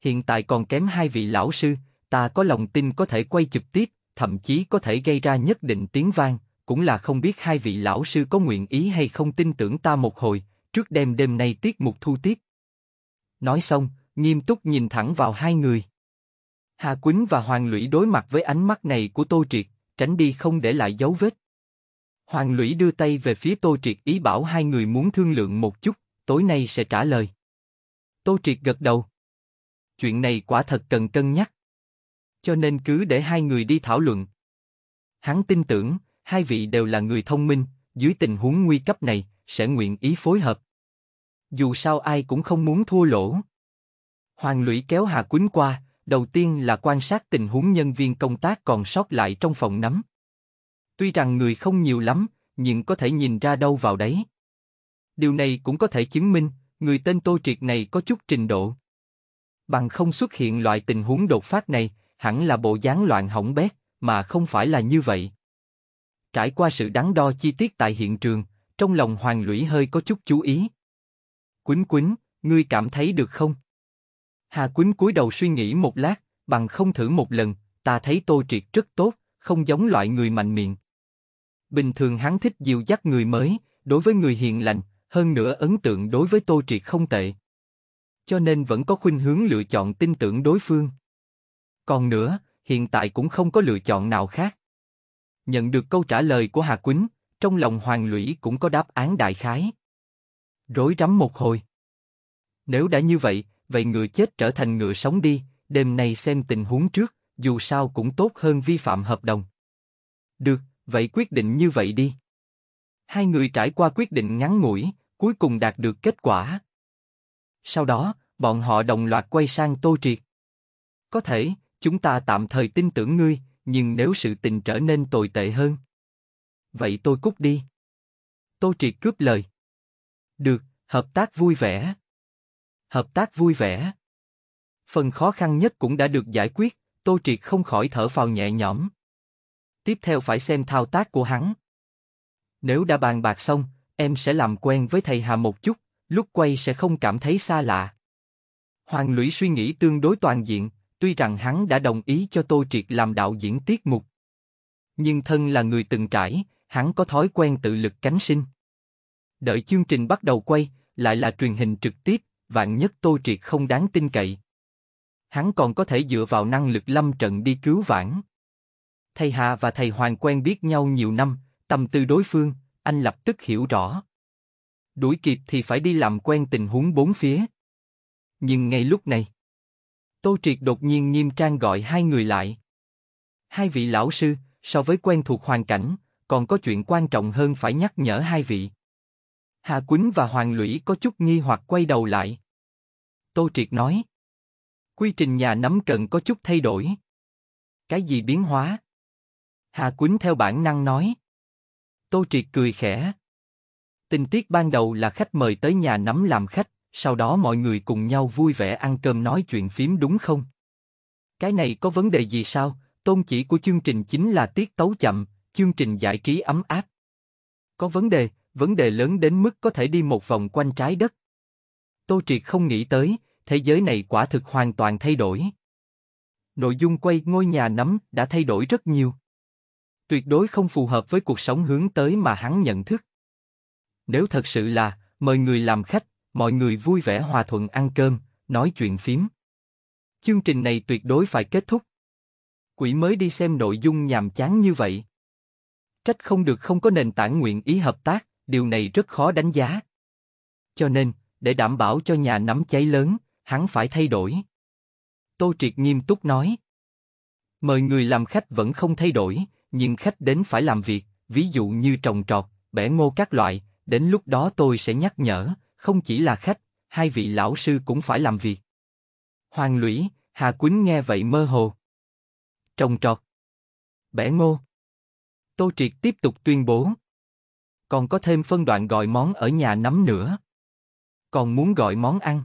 Hiện tại còn kém hai vị lão sư, ta có lòng tin có thể quay trực tiếp, thậm chí có thể gây ra nhất định tiếng vang, cũng là không biết hai vị lão sư có nguyện ý hay không tin tưởng ta một hồi, trước đêm đêm nay tiết mục thu tiếp. Nói xong, nghiêm túc nhìn thẳng vào hai người. Hà Quýnh và Hoàng Lũy đối mặt với ánh mắt này của Tô Triệt, tránh đi không để lại dấu vết. Hoàng Lũy đưa tay về phía Tô Triệt ý bảo hai người muốn thương lượng một chút, tối nay sẽ trả lời. Tô Triệt gật đầu. Chuyện này quả thật cần cân nhắc. Cho nên cứ để hai người đi thảo luận. Hắn tin tưởng, hai vị đều là người thông minh, dưới tình huống nguy cấp này, sẽ nguyện ý phối hợp. Dù sao ai cũng không muốn thua lỗ. Hoàng Lũy kéo Hà Quýnh qua, đầu tiên là quan sát tình huống nhân viên công tác còn sót lại trong phòng nắm. Tuy rằng người không nhiều lắm, nhưng có thể nhìn ra đâu vào đấy. Điều này cũng có thể chứng minh, người tên Tô Triệt này có chút trình độ. Bằng không xuất hiện loại tình huống đột phát này, hẳn là bộ dáng loạn hỏng bét, mà không phải là như vậy. Trải qua sự đắn đo chi tiết tại hiện trường, trong lòng Hoàng Lũy hơi có chút chú ý. Quýnh quýnh, ngươi cảm thấy được không? Hà Quýnh cúi đầu suy nghĩ một lát, bằng không thử một lần, ta thấy Tô Triệt rất tốt, không giống loại người mạnh miệng. Bình thường hắn thích dìu dắt người mới, đối với người hiền lành, hơn nữa ấn tượng đối với Tô Triệt không tệ. Cho nên vẫn có khuynh hướng lựa chọn tin tưởng đối phương. Còn nữa, hiện tại cũng không có lựa chọn nào khác. Nhận được câu trả lời của Hà Quýnh, trong lòng Hoàng Lũy cũng có đáp án đại khái. Rối rắm một hồi. Nếu đã như vậy, vậy ngựa chết trở thành ngựa sống đi, đêm nay xem tình huống trước, dù sao cũng tốt hơn vi phạm hợp đồng. Được, vậy quyết định như vậy đi. Hai người trải qua quyết định ngắn ngủi, cuối cùng đạt được kết quả. Sau đó, bọn họ đồng loạt quay sang Tô Triệt. Có thể, chúng ta tạm thời tin tưởng ngươi, nhưng nếu sự tình trở nên tồi tệ hơn. Vậy tôi cút đi. Tô Triệt cướp lời. Được, hợp tác vui vẻ. Hợp tác vui vẻ. Phần khó khăn nhất cũng đã được giải quyết, Tô Triệt không khỏi thở phào nhẹ nhõm. Tiếp theo phải xem thao tác của hắn. Nếu đã bàn bạc xong, em sẽ làm quen với thầy Hà một chút, lúc quay sẽ không cảm thấy xa lạ. Hoàng Lũy suy nghĩ tương đối toàn diện, tuy rằng hắn đã đồng ý cho Tô Triệt làm đạo diễn tiết mục. Nhưng thân là người từng trải, hắn có thói quen tự lực cánh sinh. Đợi chương trình bắt đầu quay, lại là truyền hình trực tiếp, vạn nhất Tô Triệt không đáng tin cậy. Hắn còn có thể dựa vào năng lực lâm trận đi cứu vãn. Thầy Hà và thầy Hoàng quen biết nhau nhiều năm, tâm tư đối phương, anh lập tức hiểu rõ. Đuổi kịp thì phải đi làm quen tình huống bốn phía. Nhưng ngay lúc này, Tô Triệt đột nhiên nghiêm trang gọi hai người lại. Hai vị lão sư, so với quen thuộc hoàn cảnh, còn có chuyện quan trọng hơn phải nhắc nhở hai vị. Hà Quýnh và Hoàng Lũy có chút nghi hoặc quay đầu lại. Tô Triệt nói. Quy trình nhà nắm cần có chút thay đổi. Cái gì biến hóa? Hà Quýnh theo bản năng nói. Tô Triệt cười khẽ. Tình tiết ban đầu là khách mời tới nhà nắm làm khách, sau đó mọi người cùng nhau vui vẻ ăn cơm nói chuyện phím đúng không? Cái này có vấn đề gì sao? Tôn chỉ của chương trình chính là tiết tấu chậm, chương trình giải trí ấm áp. Có vấn đề, vấn đề lớn đến mức có thể đi một vòng quanh trái đất. Tô Triệt không nghĩ tới, thế giới này quả thực hoàn toàn thay đổi. Nội dung quay ngôi nhà nấm đã thay đổi rất nhiều. Tuyệt đối không phù hợp với cuộc sống hướng tới mà hắn nhận thức. Nếu thật sự là, mời người làm khách, mọi người vui vẻ hòa thuận ăn cơm, nói chuyện phím. Chương trình này tuyệt đối phải kết thúc. Quỷ mới đi xem nội dung nhàm chán như vậy. Trách không được không có nền tảng nguyện ý hợp tác, điều này rất khó đánh giá. Cho nên, để đảm bảo cho nhà nắm cháy lớn, hắn phải thay đổi. Tô Triệt nghiêm túc nói. Mời người làm khách vẫn không thay đổi, nhưng khách đến phải làm việc, ví dụ như trồng trọt, bẻ ngô các loại, đến lúc đó tôi sẽ nhắc nhở, không chỉ là khách, hai vị lão sư cũng phải làm việc. Hoàng lũy, Hà Quýnh nghe vậy mơ hồ. Trồng trọt. Bẻ ngô. Tô Triệt tiếp tục tuyên bố. Còn có thêm phân đoạn gọi món ở nhà nắm nữa. Còn muốn gọi món ăn.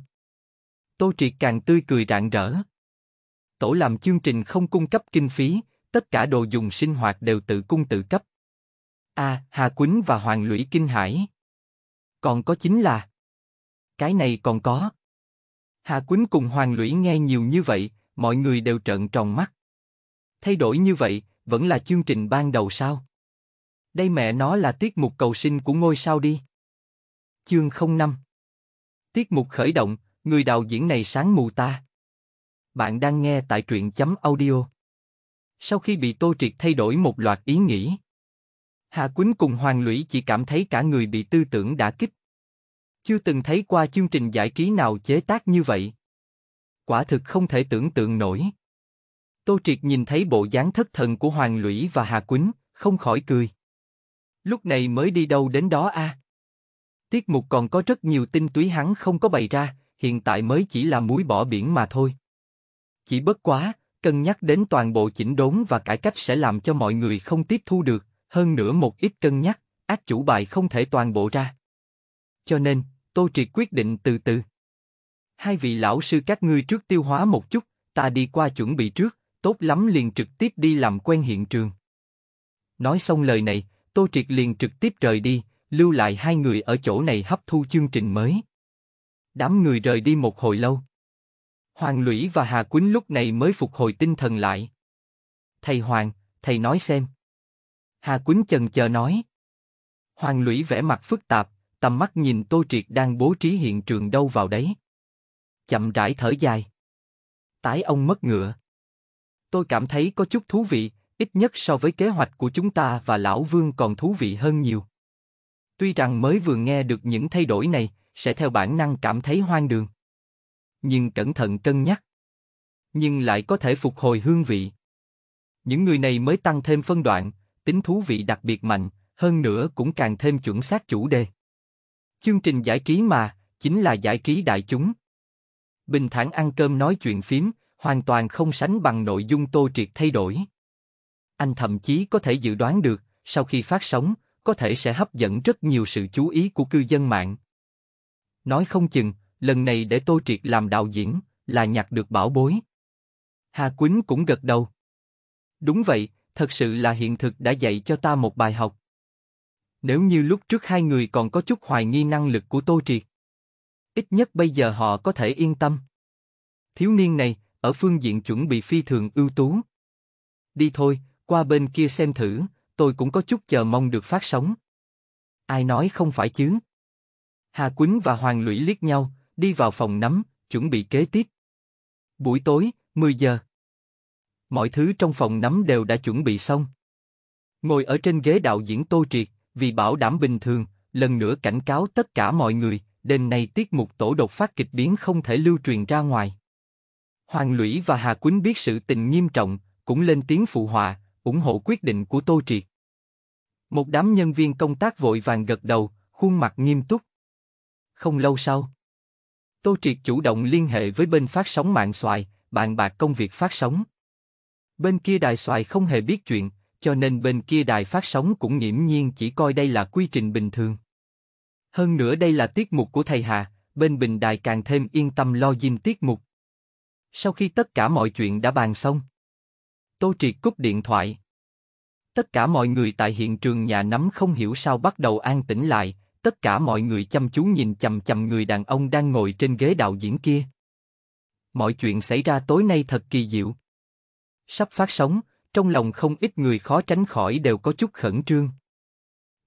Tô Triệt càng tươi cười rạng rỡ. Tổ làm chương trình không cung cấp kinh phí, tất cả đồ dùng sinh hoạt đều tự cung tự cấp. A, à, Hà Quýnh và Hoàng Lũy kinh hải. Còn có chính là Cái này còn có. Hà Quýnh cùng Hoàng Lũy nghe nhiều như vậy, mọi người đều trợn tròn mắt. Thay đổi như vậy, vẫn là chương trình ban đầu sao? Đây mẹ nó là tiết mục cầu sinh của ngôi sao đi. Chương 05 Tiết mục khởi động, Người đạo diễn này sáng mù ta. Bạn đang nghe tại truyện chấm audio. Sau khi bị Tô Triệt thay đổi một loạt ý nghĩ, Hạ Quýnh cùng Hoàng Lũy chỉ cảm thấy cả người bị tư tưởng đã kích. Chưa từng thấy qua chương trình giải trí nào chế tác như vậy. Quả thực không thể tưởng tượng nổi. Tô Triệt nhìn thấy bộ dáng thất thần của Hoàng Lũy và Hà Quýnh, không khỏi cười. Lúc này mới đi đâu đến đó a? À? Tiết mục còn có rất nhiều tinh túy hắn không có bày ra, hiện tại mới chỉ là muối bỏ biển mà thôi. Chỉ bất quá, cân nhắc đến toàn bộ chỉnh đốn và cải cách sẽ làm cho mọi người không tiếp thu được, hơn nữa một ít cân nhắc, ác chủ bài không thể toàn bộ ra. Cho nên, Tô Triệt quyết định từ từ. Hai vị lão sư các ngươi trước tiêu hóa một chút, ta đi qua chuẩn bị trước, tốt lắm liền trực tiếp đi làm quen hiện trường. Nói xong lời này, Tô Triệt liền trực tiếp rời đi, lưu lại hai người ở chỗ này hấp thu chương trình mới. Đám người rời đi một hồi lâu. Hoàng Lũy và Hà Quýnh lúc này mới phục hồi tinh thần lại. Thầy Hoàng, thầy nói xem. Hà Quýnh chần chờ nói. Hoàng Lũy vẻ mặt phức tạp, tầm mắt nhìn Tô Triệt đang bố trí hiện trường đâu vào đấy. Chậm rãi thở dài. Tái ông mất ngựa. Tôi cảm thấy có chút thú vị, ít nhất so với kế hoạch của chúng ta và Lão Vương còn thú vị hơn nhiều. Tuy rằng mới vừa nghe được những thay đổi này, sẽ theo bản năng cảm thấy hoang đường. Nhưng cẩn thận cân nhắc, nhưng lại có thể phục hồi hương vị. Những người này mới tăng thêm phân đoạn, tính thú vị đặc biệt mạnh, hơn nữa cũng càng thêm chuẩn xác chủ đề. Chương trình giải trí mà, chính là giải trí đại chúng. Bình thản ăn cơm nói chuyện phím, hoàn toàn không sánh bằng nội dung tô triệt thay đổi. Anh thậm chí có thể dự đoán được, sau khi phát sóng, có thể sẽ hấp dẫn rất nhiều sự chú ý của cư dân mạng. Nói không chừng, lần này để Tô Triệt làm đạo diễn, là nhặt được bảo bối. Hà Quýnh cũng gật đầu. Đúng vậy, thật sự là hiện thực đã dạy cho ta một bài học. Nếu như lúc trước hai người còn có chút hoài nghi năng lực của Tô Triệt, ít nhất bây giờ họ có thể yên tâm. Thiếu niên này, ở phương diện chuẩn bị phi thường ưu tú. Đi thôi, qua bên kia xem thử, tôi cũng có chút chờ mong được phát sóng. Ai nói không phải chứ? Hà Quýnh và Hoàng Lũy liếc nhau, đi vào phòng nắm, chuẩn bị kế tiếp. Buổi tối, 10 giờ. Mọi thứ trong phòng nắm đều đã chuẩn bị xong. Ngồi ở trên ghế đạo diễn Tô Triệt, vì bảo đảm bình thường, lần nữa cảnh cáo tất cả mọi người, đêm nay tiết mục tổ đột phát kịch biến không thể lưu truyền ra ngoài. Hoàng Lũy và Hà Quýnh biết sự tình nghiêm trọng, cũng lên tiếng phụ họa, ủng hộ quyết định của Tô Triệt. Một đám nhân viên công tác vội vàng gật đầu, khuôn mặt nghiêm túc. Không lâu sau, Tô Triệt chủ động liên hệ với bên phát sóng mạng xoài, bạn bạc công việc phát sóng. Bên kia đài xoài không hề biết chuyện, cho nên bên kia đài phát sóng cũng nghiễm nhiên chỉ coi đây là quy trình bình thường. Hơn nữa đây là tiết mục của thầy Hà, bên bình đài càng thêm yên tâm lo dinh tiết mục. Sau khi tất cả mọi chuyện đã bàn xong, Tô Triệt cúp điện thoại. Tất cả mọi người tại hiện trường nhà nắm không hiểu sao bắt đầu an tĩnh lại, tất cả mọi người chăm chú nhìn chằm chằm người đàn ông đang ngồi trên ghế đạo diễn kia. Mọi chuyện xảy ra tối nay thật kỳ diệu. Sắp phát sóng, trong lòng không ít người khó tránh khỏi đều có chút khẩn trương.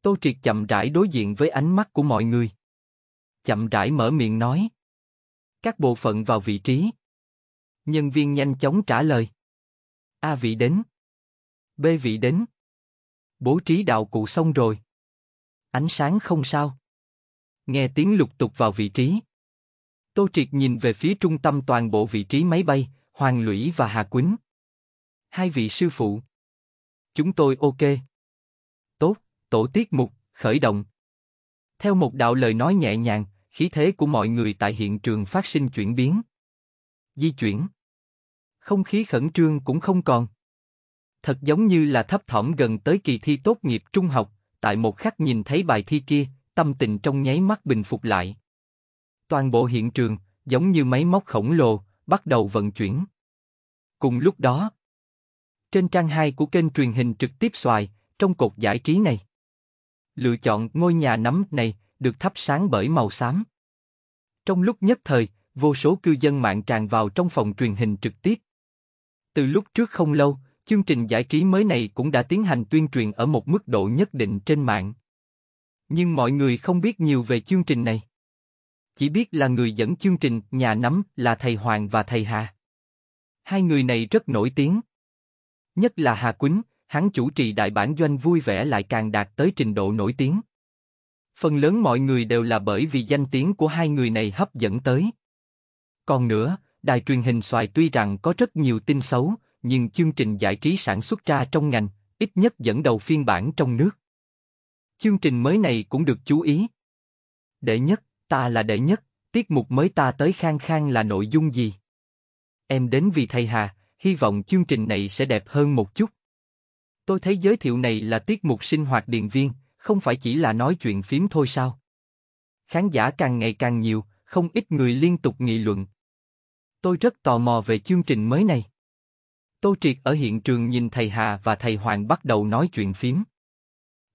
Tô Triệt chậm rãi đối diện với ánh mắt của mọi người. Chậm rãi mở miệng nói. Các bộ phận vào vị trí. Nhân viên nhanh chóng trả lời. A vị đến. B vị đến. Bố trí đạo cụ xong rồi. Ánh sáng không sao. Nghe tiếng lục tục vào vị trí. Tô Triệt nhìn về phía trung tâm toàn bộ vị trí máy bay, Hoàng Lũy và Hà Quýnh. Hai vị sư phụ. Chúng tôi ok. Tốt, tổ tiết mục, khởi động. Theo một đạo lời nói nhẹ nhàng, khí thế của mọi người tại hiện trường phát sinh chuyển biến. Di chuyển. Không khí khẩn trương cũng không còn. Thật giống như là thấp thỏm gần tới kỳ thi tốt nghiệp trung học, tại một khắc nhìn thấy bài thi kia, tâm tình trong nháy mắt bình phục lại. Toàn bộ hiện trường, giống như máy móc khổng lồ, bắt đầu vận chuyển. Cùng lúc đó, trên trang 2 của kênh truyền hình trực tiếp xoài, trong cột giải trí này, lựa chọn ngôi nhà nắm này được thắp sáng bởi màu xám. Trong lúc nhất thời, vô số cư dân mạng tràn vào trong phòng truyền hình trực tiếp. Từ lúc trước không lâu, chương trình giải trí mới này cũng đã tiến hành tuyên truyền ở một mức độ nhất định trên mạng. Nhưng mọi người không biết nhiều về chương trình này. Chỉ biết là người dẫn chương trình Nhà Nắm là thầy Hoàng và thầy Hà. Hai người này rất nổi tiếng. Nhất là Hà Quýnh, hắn chủ trì đại bản doanh vui vẻ lại càng đạt tới trình độ nổi tiếng. Phần lớn mọi người đều là bởi vì danh tiếng của hai người này hấp dẫn tới. Còn nữa, đài truyền hình xoài tuy rằng có rất nhiều tin xấu, nhưng chương trình giải trí sản xuất ra trong ngành, ít nhất dẫn đầu phiên bản trong nước. Chương trình mới này cũng được chú ý. Đệ nhất, ta là đệ nhất, tiết mục mới ta tới khang khang là nội dung gì? Em đến vì thầy Hà, hy vọng chương trình này sẽ đẹp hơn một chút. Tôi thấy giới thiệu này là tiết mục sinh hoạt điện viên, không phải chỉ là nói chuyện phím thôi sao? Khán giả càng ngày càng nhiều, không ít người liên tục nghị luận. Tôi rất tò mò về chương trình mới này. Tô Triệt ở hiện trường nhìn thầy Hà và thầy Hoàng bắt đầu nói chuyện phím.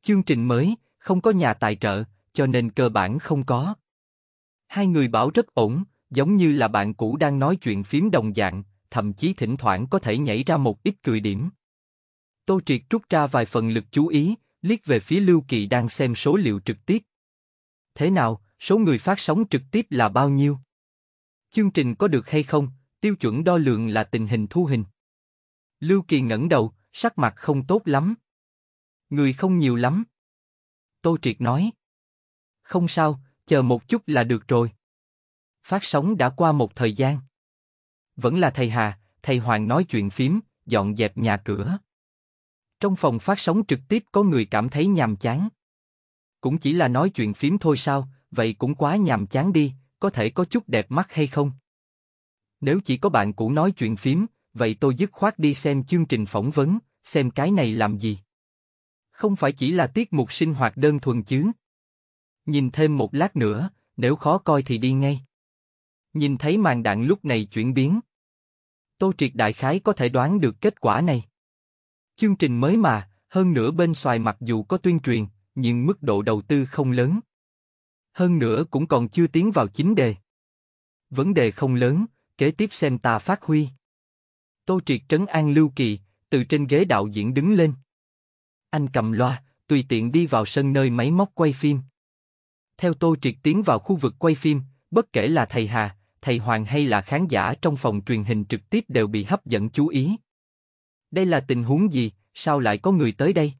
Chương trình mới, không có nhà tài trợ, cho nên cơ bản không có. Hai người bảo rất ổn, giống như là bạn cũ đang nói chuyện phím đồng dạng, thậm chí thỉnh thoảng có thể nhảy ra một ít cười điểm. Tô Triệt rút ra vài phần lực chú ý, liếc về phía Lưu Kỳ đang xem số liệu trực tiếp. Thế nào, số người phát sóng trực tiếp là bao nhiêu? Chương trình có được hay không? Tiêu chuẩn đo lường là tình hình thu hình. Lưu Kỳ ngẩng đầu, sắc mặt không tốt lắm. Người không nhiều lắm. Tô Triệt nói. Không sao, chờ một chút là được rồi. Phát sóng đã qua một thời gian. Vẫn là thầy Hà, thầy Hoàng nói chuyện phím, dọn dẹp nhà cửa. Trong phòng phát sóng trực tiếp có người cảm thấy nhàm chán. Cũng chỉ là nói chuyện phím thôi sao, vậy cũng quá nhàm chán đi, có thể có chút đẹp mắt hay không? Nếu chỉ có bạn cũ nói chuyện phím, vậy tôi dứt khoát đi xem chương trình phỏng vấn, xem cái này làm gì. Không phải chỉ là tiết mục sinh hoạt đơn thuần chứ. Nhìn thêm một lát nữa, nếu khó coi thì đi ngay. Nhìn thấy màn đạn lúc này chuyển biến. Tô Triệt đại khái có thể đoán được kết quả này. Chương trình mới mà, hơn nữa bên xoài mặc dù có tuyên truyền, nhưng mức độ đầu tư không lớn. Hơn nữa cũng còn chưa tiến vào chính đề. Vấn đề không lớn, kế tiếp xem ta phát huy. Tô Triệt trấn an Lưu Kỳ, từ trên ghế đạo diễn đứng lên. Anh cầm loa, tùy tiện đi vào sân nơi máy móc quay phim. Theo Tô Triệt tiến vào khu vực quay phim, bất kể là thầy Hà, thầy Hoàng hay là khán giả trong phòng truyền hình trực tiếp đều bị hấp dẫn chú ý. Đây là tình huống gì, sao lại có người tới đây?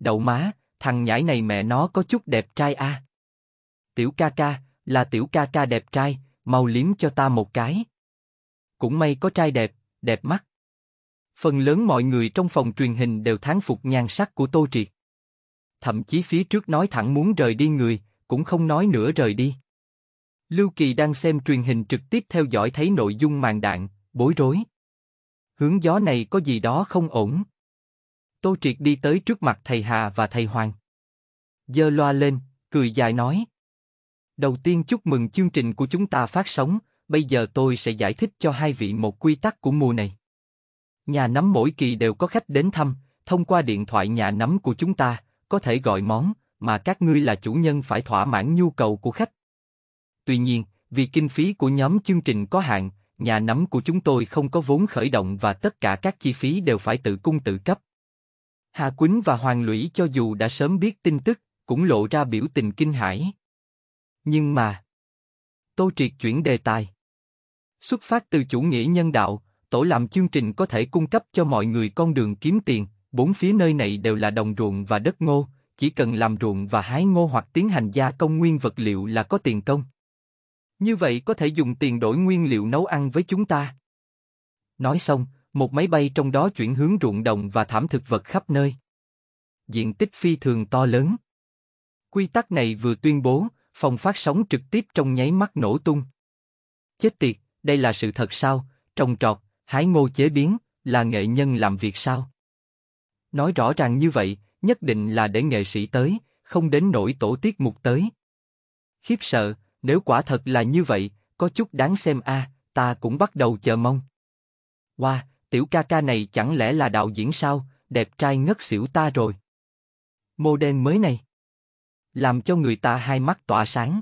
Đậu má, thằng nhãi này mẹ nó có chút đẹp trai a. À? Tiểu ca ca, là tiểu ca ca đẹp trai, mau liếm cho ta một cái. Cũng may có trai đẹp, đẹp mắt. Phần lớn mọi người trong phòng truyền hình đều thán phục nhan sắc của Tô Triệt. Thậm chí phía trước nói thẳng muốn rời đi người, cũng không nói nữa rời đi. Lưu Kỳ đang xem truyền hình trực tiếp theo dõi thấy nội dung màn đạn, bối rối. Hướng gió này có gì đó không ổn. Tô Triệt đi tới trước mặt thầy Hà và thầy Hoàng. Dơ loa lên, cười dài nói. Đầu tiên chúc mừng chương trình của chúng ta phát sóng, bây giờ tôi sẽ giải thích cho hai vị một quy tắc của mùa này. Nhà nắm mỗi kỳ đều có khách đến thăm, thông qua điện thoại nhà nắm của chúng ta, có thể gọi món mà các ngươi là chủ nhân phải thỏa mãn nhu cầu của khách. Tuy nhiên, vì kinh phí của nhóm chương trình có hạn, nhà nắm của chúng tôi không có vốn khởi động và tất cả các chi phí đều phải tự cung tự cấp. Hà Quýnh và Hoàng Lũy cho dù đã sớm biết tin tức, cũng lộ ra biểu tình kinh hãi. Nhưng mà... Tô Triệt chuyển đề tài. Xuất phát từ chủ nghĩa nhân đạo, tổ làm chương trình có thể cung cấp cho mọi người con đường kiếm tiền, bốn phía nơi này đều là đồng ruộng và đất ngô, chỉ cần làm ruộng và hái ngô hoặc tiến hành gia công nguyên vật liệu là có tiền công. Như vậy có thể dùng tiền đổi nguyên liệu nấu ăn với chúng ta. Nói xong, một máy bay trong đó chuyển hướng ruộng đồng và thảm thực vật khắp nơi. Diện tích phi thường to lớn. Quy tắc này vừa tuyên bố, phòng phát sóng trực tiếp trong nháy mắt nổ tung. Chết tiệt, đây là sự thật sao? Trồng trọt, hái ngô chế biến, là nghệ nhân làm việc sao? Nói rõ ràng như vậy, nhất định là để nghệ sĩ tới, không đến nỗi tổ tiết mục tới. Khiếp sợ, nếu quả thật là như vậy, có chút đáng xem a, à, ta cũng bắt đầu chờ mong. Wow, tiểu ca ca này chẳng lẽ là đạo diễn sao? Đẹp trai ngất xỉu ta rồi. Mô đen mới này làm cho người ta hai mắt tỏa sáng.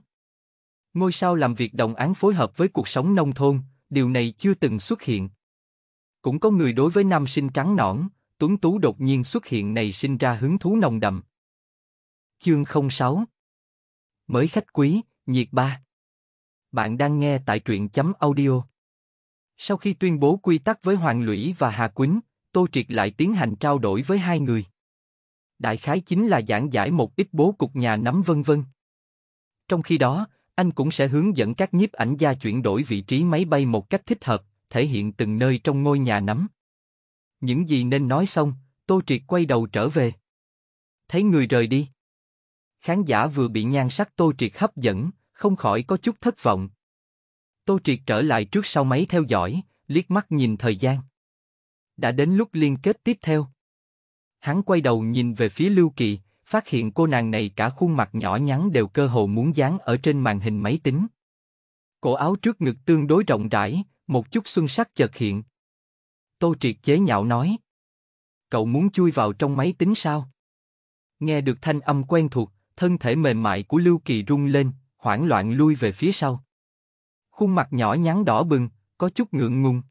Ngôi sao làm việc đồng án phối hợp với cuộc sống nông thôn, điều này chưa từng xuất hiện. Cũng có người đối với nam sinh trắng nõn, tuấn tú đột nhiên xuất hiện này sinh ra hứng thú nồng đậm. Chương 06 Mới khách quý, nhiệt ba Bạn đang nghe tại truyện chấm audio. Sau khi tuyên bố quy tắc với Hoàng Lũy và Hà Quýnh, Tô Triệt lại tiến hành trao đổi với hai người. Đại khái chính là giảng giải một ít bố cục nhà nắm vân vân. Trong khi đó, anh cũng sẽ hướng dẫn các nhiếp ảnh gia chuyển đổi vị trí máy bay một cách thích hợp, thể hiện từng nơi trong ngôi nhà nắm. Những gì nên nói xong, Tô Triệt quay đầu trở về. Thấy người rời đi. Khán giả vừa bị nhan sắc Tô Triệt hấp dẫn, không khỏi có chút thất vọng. Tô Triệt trở lại trước sau máy theo dõi, liếc mắt nhìn thời gian. Đã đến lúc liên kết tiếp theo. Hắn quay đầu nhìn về phía Lưu Kỳ, phát hiện cô nàng này cả khuôn mặt nhỏ nhắn đều cơ hồ muốn dán ở trên màn hình máy tính. Cổ áo trước ngực tương đối rộng rãi, một chút xuân sắc chợt hiện. Tô Triệt chế nhạo nói. Cậu muốn chui vào trong máy tính sao? Nghe được thanh âm quen thuộc, thân thể mềm mại của Lưu Kỳ rung lên, hoảng loạn lui về phía sau. Khuôn mặt nhỏ nhắn đỏ bừng, có chút ngượng ngùng.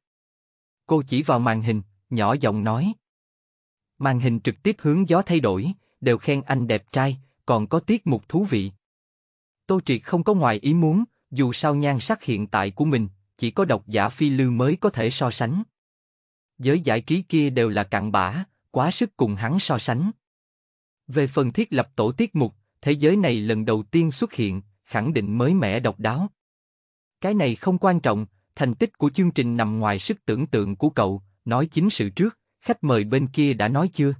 Cô chỉ vào màn hình, nhỏ giọng nói. Màn hình trực tiếp hướng gió thay đổi, đều khen anh đẹp trai, còn có tiết mục thú vị. Tô Triệt không có ngoài ý muốn, dù sao nhan sắc hiện tại của mình, chỉ có độc giả phi lưu mới có thể so sánh. Giới giải trí kia đều là cặn bã, quá sức cùng hắn so sánh. Về phần thiết lập tổ tiết mục, thế giới này lần đầu tiên xuất hiện, khẳng định mới mẻ độc đáo. Cái này không quan trọng, thành tích của chương trình nằm ngoài sức tưởng tượng của cậu, nói chính sự trước, khách mời bên kia đã nói chưa?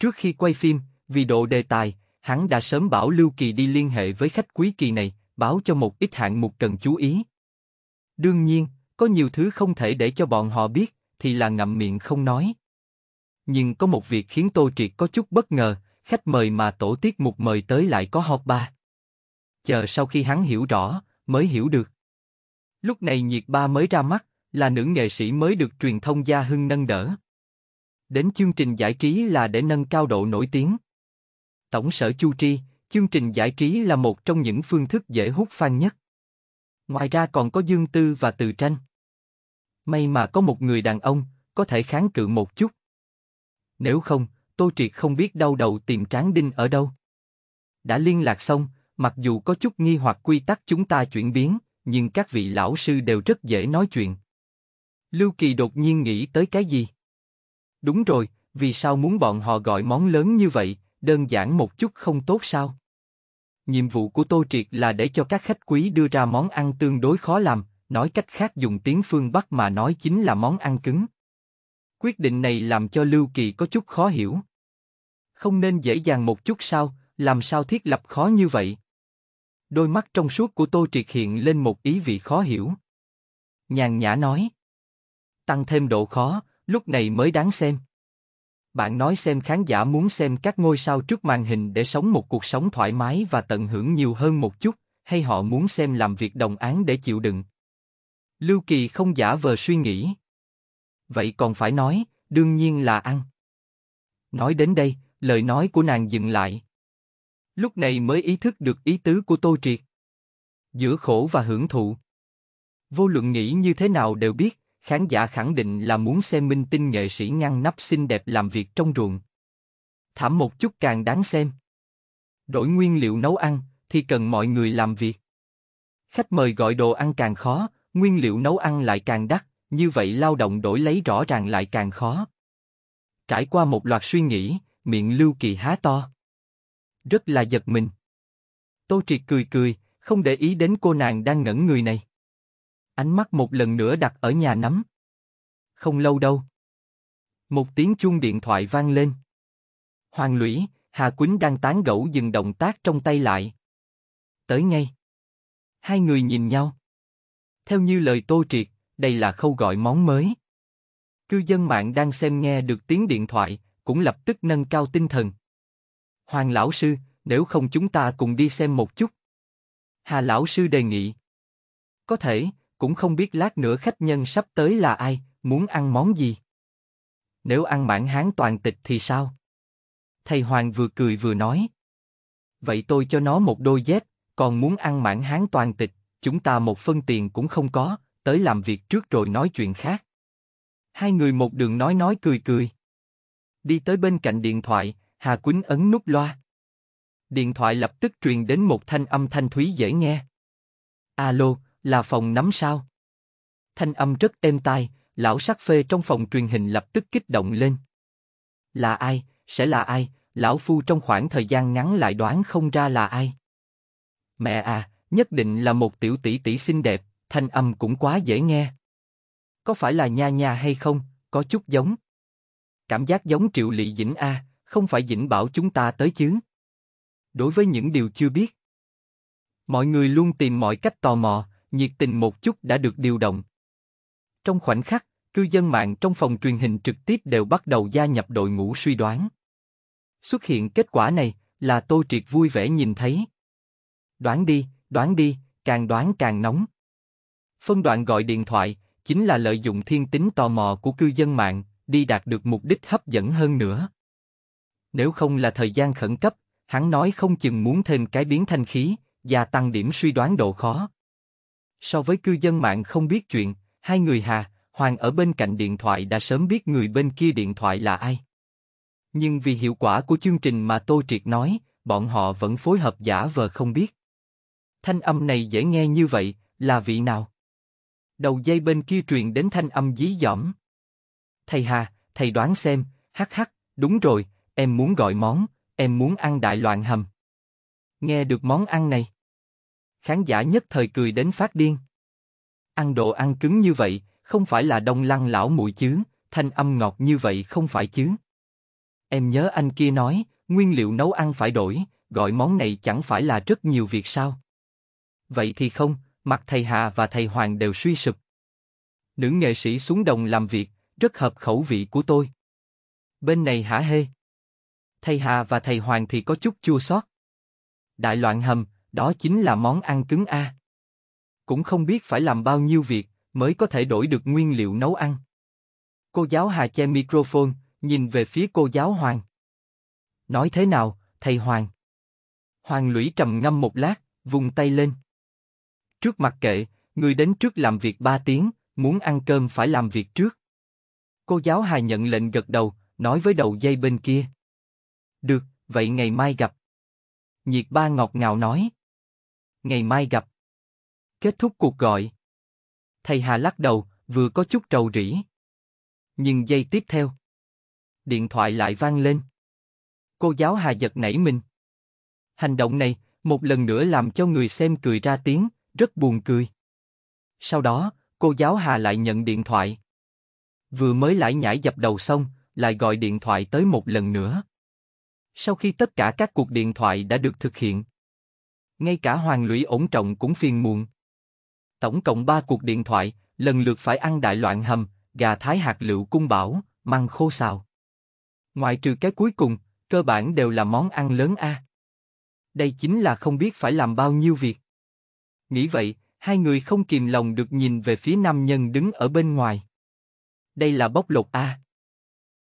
Trước khi quay phim, vì độ đề tài, hắn đã sớm bảo Lưu Kỳ đi liên hệ với khách quý kỳ này, báo cho một ít hạng mục cần chú ý. Đương nhiên, có nhiều thứ không thể để cho bọn họ biết, thì là ngậm miệng không nói. Nhưng có một việc khiến Tô Triệt có chút bất ngờ, khách mời mà tổ tiết mục mời tới lại có họp ba. Chờ sau khi hắn hiểu rõ, mới hiểu được. Lúc này nhiệt ba mới ra mắt, là nữ nghệ sĩ mới được truyền thông gia hưng nâng đỡ. Đến chương trình giải trí là để nâng cao độ nổi tiếng. Tổng sở Chu Tri, chương trình giải trí là một trong những phương thức dễ hút fan nhất. Ngoài ra còn có Dương Tư và Từ Tranh. May mà có một người đàn ông, có thể kháng cự một chút. Nếu không, Tô Triệt không biết đau đầu tìm Tráng Đinh ở đâu. Đã liên lạc xong, mặc dù có chút nghi hoặc quy tắc chúng ta chuyển biến, nhưng các vị lão sư đều rất dễ nói chuyện. Lưu Kỳ đột nhiên nghĩ tới cái gì? Đúng rồi, vì sao muốn bọn họ gọi món lớn như vậy, đơn giản một chút không tốt sao? Nhiệm vụ của Tô Triệt là để cho các khách quý đưa ra món ăn tương đối khó làm, nói cách khác dùng tiếng phương Bắc mà nói chính là món ăn cứng. Quyết định này làm cho Lưu Kỳ có chút khó hiểu. Không nên dễ dàng một chút sao, làm sao thiết lập khó như vậy? Đôi mắt trong suốt của Tô Triệt hiện lên một ý vị khó hiểu. Nhàn nhã nói. Tăng thêm độ khó, lúc này mới đáng xem. Bạn nói xem khán giả muốn xem các ngôi sao trước màn hình để sống một cuộc sống thoải mái và tận hưởng nhiều hơn một chút, hay họ muốn xem làm việc đồng án để chịu đựng? Lưu Kỳ không giả vờ suy nghĩ. Vậy còn phải nói, đương nhiên là ăn. Nói đến đây, lời nói của nàng dừng lại. Lúc này mới ý thức được ý tứ của Tô Triệt. Giữa khổ và hưởng thụ. Vô luận nghĩ như thế nào đều biết, Khán giả khẳng định là muốn xem minh tinh nghệ sĩ ngăn nắp xinh đẹp làm việc trong ruộng. Thảm một chút càng đáng xem. Đổi nguyên liệu nấu ăn thì cần mọi người làm việc. Khách mời gọi đồ ăn càng khó, nguyên liệu nấu ăn lại càng đắt, như vậy lao động đổi lấy rõ ràng lại càng khó. Trải qua một loạt suy nghĩ, miệng Lưu Kỳ há to. Rất là giật mình. Tô Triệt cười cười, không để ý đến cô nàng đang ngẩn người này. Ánh mắt một lần nữa đặt ở nhà nắm. Không lâu đâu. Một tiếng chuông điện thoại vang lên. Hoàng lũy, Hà Quýnh đang tán gẫu dừng động tác trong tay lại. Tới ngay. Hai người nhìn nhau. Theo như lời Tô Triệt, đây là khâu gọi món mới. Cư dân mạng đang xem nghe được tiếng điện thoại, cũng lập tức nâng cao tinh thần. Hoàng lão sư, nếu không chúng ta cùng đi xem một chút. Hà lão sư đề nghị. Có thể, cũng không biết lát nữa khách nhân sắp tới là ai, muốn ăn món gì. Nếu ăn mãn hán toàn tịch thì sao? Thầy Hoàng vừa cười vừa nói. Vậy tôi cho nó một đôi dép, còn muốn ăn mãn hán toàn tịch, chúng ta một phân tiền cũng không có, tới làm việc trước rồi nói chuyện khác. Hai người một đường nói nói cười cười. Đi tới bên cạnh điện thoại, Hà Quýnh ấn nút loa. Điện thoại lập tức truyền đến một thanh âm thanh thúy dễ nghe. Alo, là phòng nắm sao? Thanh âm rất êm tai, lão sắc phê trong phòng truyền hình lập tức kích động lên. Là ai, sẽ là ai, lão phu trong khoảng thời gian ngắn lại đoán không ra là ai. Mẹ à, nhất định là một tiểu tỷ tỷ xinh đẹp, thanh âm cũng quá dễ nghe. Có phải là nha nha hay không, có chút giống. Cảm giác giống triệu lị dĩnh a, không phải dĩnh bảo chúng ta tới chứ. Đối với những điều chưa biết, mọi người luôn tìm mọi cách tò mò, nhiệt tình một chút đã được điều động. Trong khoảnh khắc, cư dân mạng trong phòng truyền hình trực tiếp đều bắt đầu gia nhập đội ngũ suy đoán. Xuất hiện kết quả này là Tô Triệt vui vẻ nhìn thấy. Đoán đi, đoán đi, càng đoán càng nóng. Phân đoạn gọi điện thoại chính là lợi dụng thiên tính tò mò của cư dân mạng đi đạt được mục đích hấp dẫn hơn nữa. Nếu không là thời gian khẩn cấp, hắn nói không chừng muốn thêm cái biến thanh khí, gia tăng điểm suy đoán độ khó. So với cư dân mạng không biết chuyện, hai người Hà, Hoàng ở bên cạnh điện thoại đã sớm biết người bên kia điện thoại là ai. Nhưng vì hiệu quả của chương trình mà Tô Triệt nói, bọn họ vẫn phối hợp giả vờ không biết. Thanh âm này dễ nghe như vậy, là vị nào? Đầu dây bên kia truyền đến thanh âm dí dỏm. Thầy Hà, thầy đoán xem, hắc hắc, đúng rồi, em muốn gọi món, em muốn ăn đại loạn hầm. Nghe được món ăn này. Khán giả nhất thời cười đến phát điên. Ăn đồ ăn cứng như vậy, không phải là đông lăng lão muội chứ, thanh âm ngọt như vậy không phải chứ. Em nhớ anh kia nói, nguyên liệu nấu ăn phải đổi, gọi món này chẳng phải là rất nhiều việc sao. Vậy thì không, mặt thầy Hà và thầy Hoàng đều suy sụp. Nữ nghệ sĩ xuống đồng làm việc, rất hợp khẩu vị của tôi. Bên này hả hê? Thầy Hà và thầy Hoàng thì có chút chua xót. Đại loạn hầm, đó chính là món ăn cứng a. Cũng không biết phải làm bao nhiêu việc mới có thể đổi được nguyên liệu nấu ăn. Cô giáo Hà che microphone, nhìn về phía cô giáo Hoàng. Nói thế nào, thầy Hoàng? Hoàng Lũy trầm ngâm một lát, vùng tay lên. Trước mặt kệ, người đến trước làm việc ba tiếng, muốn ăn cơm phải làm việc trước. Cô giáo Hà nhận lệnh gật đầu, nói với đầu dây bên kia. Được, vậy ngày mai gặp. Nhiệt ba ngọt ngào nói ngày mai gặp. Kết thúc cuộc gọi. Thầy Hà lắc đầu, vừa có chút trầu rĩ. Nhưng giây tiếp theo, điện thoại lại vang lên. Cô giáo Hà giật nảy mình. Hành động này, một lần nữa làm cho người xem cười ra tiếng, rất buồn cười. Sau đó, cô giáo Hà lại nhận điện thoại. Vừa mới lại nhảy dập đầu xong, lại gọi điện thoại tới một lần nữa. Sau khi tất cả các cuộc điện thoại đã được thực hiện, ngay cả hoàng lũy ổn trọng cũng phiền muộn. Tổng cộng ba cuộc điện thoại, lần lượt phải ăn đại loạn hầm, gà thái hạt lựu cung bảo, măng khô xào. Ngoại trừ cái cuối cùng, cơ bản đều là món ăn lớn a. Đây chính là không biết phải làm bao nhiêu việc. Nghĩ vậy, hai người không kìm lòng được nhìn về phía nam nhân đứng ở bên ngoài. Đây là bóc lột a.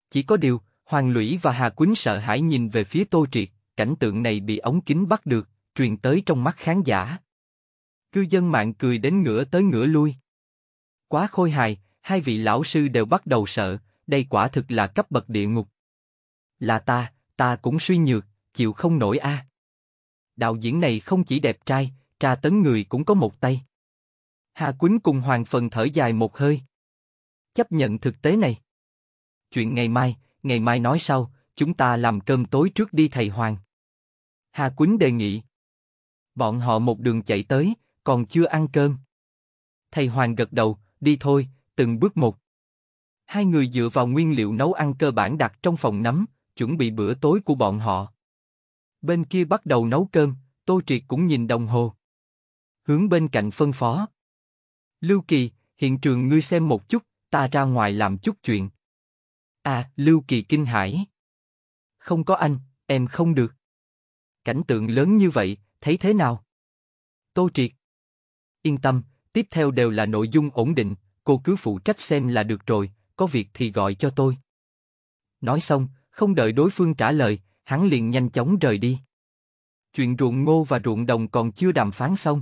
Chỉ có điều, Hoàng Lũy và Hà Quýnh sợ hãi nhìn về phía Tô Triệt, cảnh tượng này bị ống kính bắt được truyền tới trong mắt khán giả. Cư dân mạng cười đến ngửa tới ngửa lui. Quá khôi hài, hai vị lão sư đều bắt đầu sợ, đây quả thực là cấp bậc địa ngục. Là ta, ta cũng suy nhược, chịu không nổi a. À. Đạo diễn này không chỉ đẹp trai, tra tấn người cũng có một tay. Hà Quýnh cùng Hoàng Phần thở dài một hơi. Chấp nhận thực tế này. Chuyện ngày mai, ngày mai nói sau, chúng ta làm cơm tối trước đi thầy Hoàng. Hà Quýnh đề nghị. Bọn họ một đường chạy tới, còn chưa ăn cơm. Thầy Hoàng gật đầu, đi thôi, từng bước một. Hai người dựa vào nguyên liệu nấu ăn cơ bản đặt trong phòng nắm, chuẩn bị bữa tối của bọn họ. Bên kia bắt đầu nấu cơm, Tô Triệt cũng nhìn đồng hồ. Hướng bên cạnh phân phó. Lưu Kỳ, hiện trường ngươi xem một chút, ta ra ngoài làm chút chuyện. À, Lưu Kỳ kinh hãi. Không có anh, em không được. Cảnh tượng lớn như vậy, thấy thế nào? Tô Triệt. Yên tâm, tiếp theo đều là nội dung ổn định, cô cứ phụ trách xem là được rồi, có việc thì gọi cho tôi. Nói xong, không đợi đối phương trả lời, hắn liền nhanh chóng rời đi. Chuyện ruộng ngô và ruộng đồng còn chưa đàm phán xong.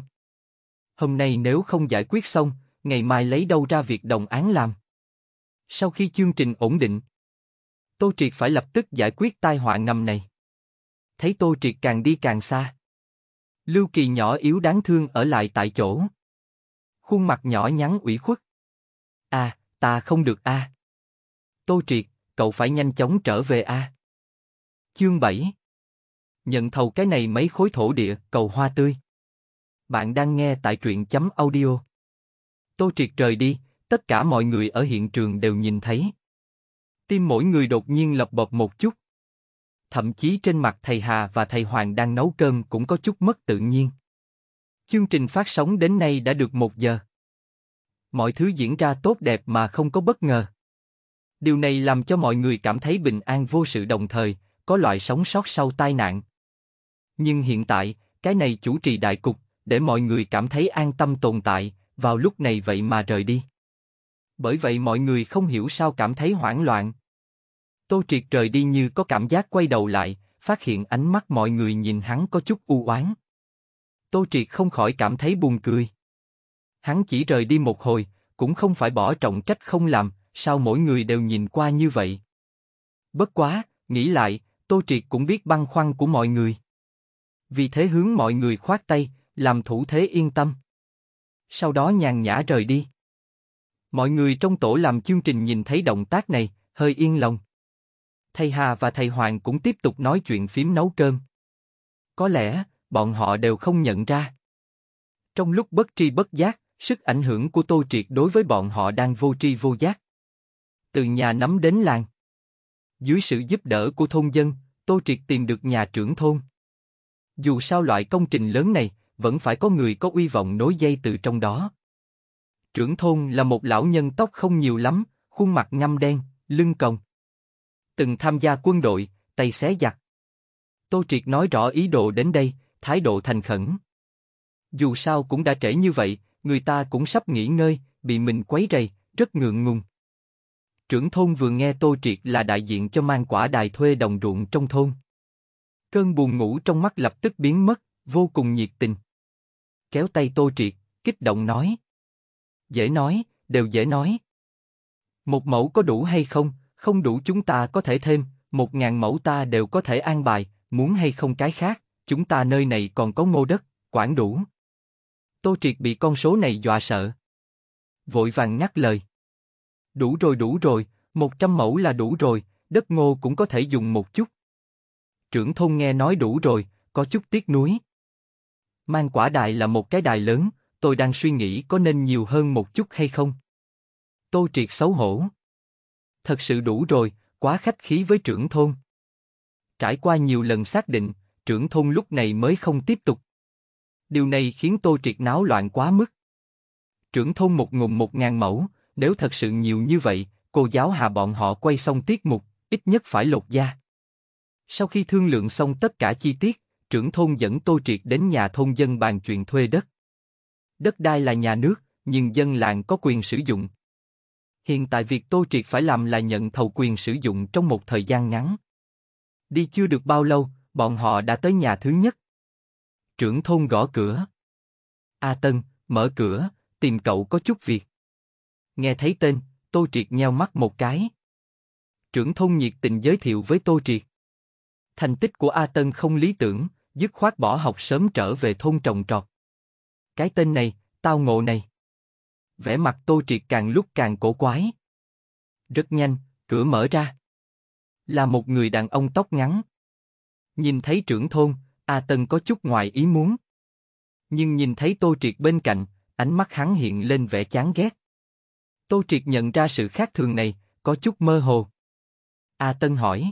Hôm nay nếu không giải quyết xong, ngày mai lấy đâu ra việc đồng án làm. Sau khi chương trình ổn định, Tô Triệt phải lập tức giải quyết tai họa ngầm này. Thấy Tô Triệt càng đi càng xa. Lưu Kỳ nhỏ yếu đáng thương ở lại tại chỗ. Khuôn mặt nhỏ nhắn ủy khuất. À, ta không được a. À. Tô Triệt, cậu phải nhanh chóng trở về a. À. Chương 7 Nhận thầu cái này mấy khối thổ địa, cầu hoa tươi. Bạn đang nghe tại truyện chấm audio. Tô Triệt trời đi, tất cả mọi người ở hiện trường đều nhìn thấy. Tim mỗi người đột nhiên lập bập một chút thậm chí trên mặt thầy Hà và thầy Hoàng đang nấu cơm cũng có chút mất tự nhiên. Chương trình phát sóng đến nay đã được một giờ. Mọi thứ diễn ra tốt đẹp mà không có bất ngờ. Điều này làm cho mọi người cảm thấy bình an vô sự đồng thời, có loại sống sót sau tai nạn. Nhưng hiện tại, cái này chủ trì đại cục, để mọi người cảm thấy an tâm tồn tại, vào lúc này vậy mà rời đi. Bởi vậy mọi người không hiểu sao cảm thấy hoảng loạn, Tô Triệt rời đi như có cảm giác quay đầu lại, phát hiện ánh mắt mọi người nhìn hắn có chút u oán. Tô Triệt không khỏi cảm thấy buồn cười. Hắn chỉ rời đi một hồi, cũng không phải bỏ trọng trách không làm, sao mỗi người đều nhìn qua như vậy? Bất quá, nghĩ lại, Tô Triệt cũng biết băn khoăn của mọi người. Vì thế hướng mọi người khoát tay, làm thủ thế yên tâm. Sau đó nhàn nhã rời đi. Mọi người trong tổ làm chương trình nhìn thấy động tác này, hơi yên lòng thầy Hà và thầy Hoàng cũng tiếp tục nói chuyện phím nấu cơm. Có lẽ, bọn họ đều không nhận ra. Trong lúc bất tri bất giác, sức ảnh hưởng của Tô Triệt đối với bọn họ đang vô tri vô giác. Từ nhà nắm đến làng. Dưới sự giúp đỡ của thôn dân, Tô Triệt tìm được nhà trưởng thôn. Dù sao loại công trình lớn này, vẫn phải có người có uy vọng nối dây từ trong đó. Trưởng thôn là một lão nhân tóc không nhiều lắm, khuôn mặt ngăm đen, lưng còng từng tham gia quân đội, tay xé giặc. Tô Triệt nói rõ ý đồ đến đây, thái độ thành khẩn. Dù sao cũng đã trễ như vậy, người ta cũng sắp nghỉ ngơi, bị mình quấy rầy, rất ngượng ngùng. Trưởng thôn vừa nghe Tô Triệt là đại diện cho mang quả đài thuê đồng ruộng trong thôn. Cơn buồn ngủ trong mắt lập tức biến mất, vô cùng nhiệt tình. Kéo tay Tô Triệt, kích động nói. Dễ nói, đều dễ nói. Một mẫu có đủ hay không, không đủ chúng ta có thể thêm, một ngàn mẫu ta đều có thể an bài, muốn hay không cái khác, chúng ta nơi này còn có ngô đất, quản đủ. Tô Triệt bị con số này dọa sợ. Vội vàng ngắt lời. Đủ rồi đủ rồi, một trăm mẫu là đủ rồi, đất ngô cũng có thể dùng một chút. Trưởng thôn nghe nói đủ rồi, có chút tiếc nuối. Mang quả đài là một cái đài lớn, tôi đang suy nghĩ có nên nhiều hơn một chút hay không. Tô Triệt xấu hổ thật sự đủ rồi, quá khách khí với trưởng thôn. Trải qua nhiều lần xác định, trưởng thôn lúc này mới không tiếp tục. Điều này khiến tôi Triệt náo loạn quá mức. Trưởng thôn một ngùng một ngàn mẫu, nếu thật sự nhiều như vậy, cô giáo hà bọn họ quay xong tiết mục, ít nhất phải lột da. Sau khi thương lượng xong tất cả chi tiết, trưởng thôn dẫn tôi Triệt đến nhà thôn dân bàn chuyện thuê đất. Đất đai là nhà nước, nhưng dân làng có quyền sử dụng, Hiện tại việc Tô Triệt phải làm là nhận thầu quyền sử dụng trong một thời gian ngắn. Đi chưa được bao lâu, bọn họ đã tới nhà thứ nhất. Trưởng thôn gõ cửa. A Tân, mở cửa, tìm cậu có chút việc. Nghe thấy tên, Tô Triệt nheo mắt một cái. Trưởng thôn nhiệt tình giới thiệu với Tô Triệt. Thành tích của A Tân không lý tưởng, dứt khoát bỏ học sớm trở về thôn trồng trọt. Cái tên này, tao ngộ này vẻ mặt Tô Triệt càng lúc càng cổ quái. Rất nhanh, cửa mở ra. Là một người đàn ông tóc ngắn. Nhìn thấy trưởng thôn, A Tân có chút ngoài ý muốn. Nhưng nhìn thấy Tô Triệt bên cạnh, ánh mắt hắn hiện lên vẻ chán ghét. Tô Triệt nhận ra sự khác thường này, có chút mơ hồ. A Tân hỏi.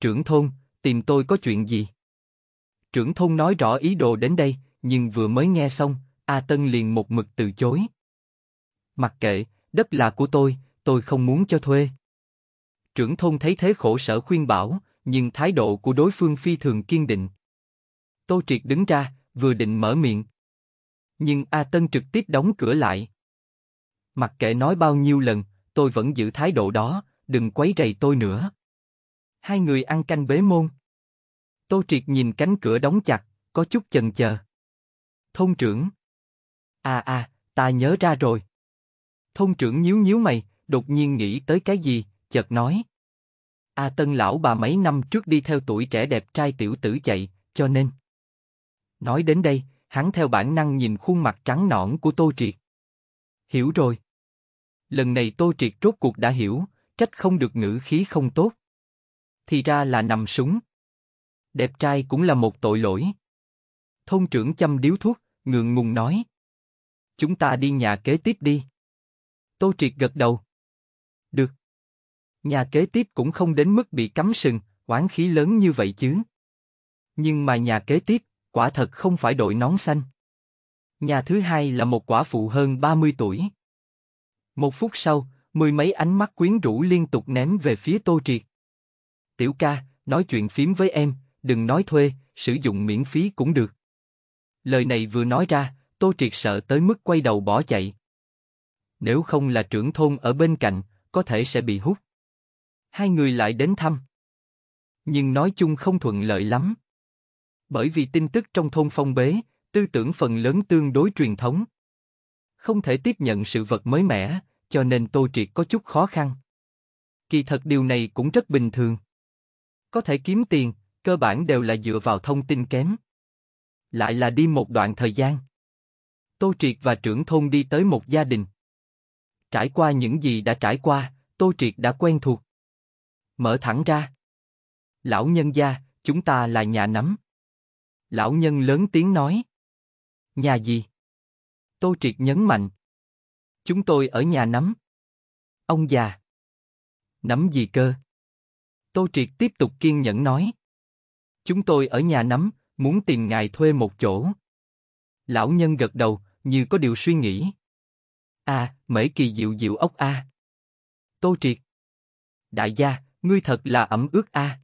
Trưởng thôn, tìm tôi có chuyện gì? Trưởng thôn nói rõ ý đồ đến đây, nhưng vừa mới nghe xong, A Tân liền một mực từ chối. Mặc kệ, đất là của tôi, tôi không muốn cho thuê. Trưởng thôn thấy thế khổ sở khuyên bảo, nhưng thái độ của đối phương phi thường kiên định. Tô Triệt đứng ra, vừa định mở miệng. Nhưng A Tân trực tiếp đóng cửa lại. Mặc kệ nói bao nhiêu lần, tôi vẫn giữ thái độ đó, đừng quấy rầy tôi nữa. Hai người ăn canh bế môn. Tô Triệt nhìn cánh cửa đóng chặt, có chút chần chờ. Thôn trưởng. À à, ta nhớ ra rồi. Thôn trưởng nhíu nhíu mày, đột nhiên nghĩ tới cái gì, chợt nói. A à, Tân lão bà mấy năm trước đi theo tuổi trẻ đẹp trai tiểu tử chạy, cho nên. Nói đến đây, hắn theo bản năng nhìn khuôn mặt trắng nõn của Tô Triệt. Hiểu rồi. Lần này Tô Triệt rốt cuộc đã hiểu, trách không được ngữ khí không tốt. Thì ra là nằm súng. Đẹp trai cũng là một tội lỗi. Thôn trưởng chăm điếu thuốc, ngượng ngùng nói. Chúng ta đi nhà kế tiếp đi. Tô Triệt gật đầu. Được. Nhà kế tiếp cũng không đến mức bị cắm sừng, oán khí lớn như vậy chứ. Nhưng mà nhà kế tiếp, quả thật không phải đội nón xanh. Nhà thứ hai là một quả phụ hơn 30 tuổi. Một phút sau, mười mấy ánh mắt quyến rũ liên tục ném về phía Tô Triệt. Tiểu ca, nói chuyện phím với em, đừng nói thuê, sử dụng miễn phí cũng được. Lời này vừa nói ra, Tô Triệt sợ tới mức quay đầu bỏ chạy nếu không là trưởng thôn ở bên cạnh, có thể sẽ bị hút. Hai người lại đến thăm. Nhưng nói chung không thuận lợi lắm. Bởi vì tin tức trong thôn phong bế, tư tưởng phần lớn tương đối truyền thống. Không thể tiếp nhận sự vật mới mẻ, cho nên Tô Triệt có chút khó khăn. Kỳ thật điều này cũng rất bình thường. Có thể kiếm tiền, cơ bản đều là dựa vào thông tin kém. Lại là đi một đoạn thời gian. Tô Triệt và trưởng thôn đi tới một gia đình. Trải qua những gì đã trải qua, Tô Triệt đã quen thuộc. Mở thẳng ra. Lão nhân gia, chúng ta là nhà nắm. Lão nhân lớn tiếng nói. Nhà gì? Tô Triệt nhấn mạnh. Chúng tôi ở nhà nắm. Ông già. Nắm gì cơ? Tô Triệt tiếp tục kiên nhẫn nói. Chúng tôi ở nhà nắm, muốn tìm ngài thuê một chỗ. Lão nhân gật đầu, như có điều suy nghĩ. À, mễ kỳ diệu diệu ốc a. À. Tô Triệt. Đại gia, ngươi thật là ẩm ướt a. À.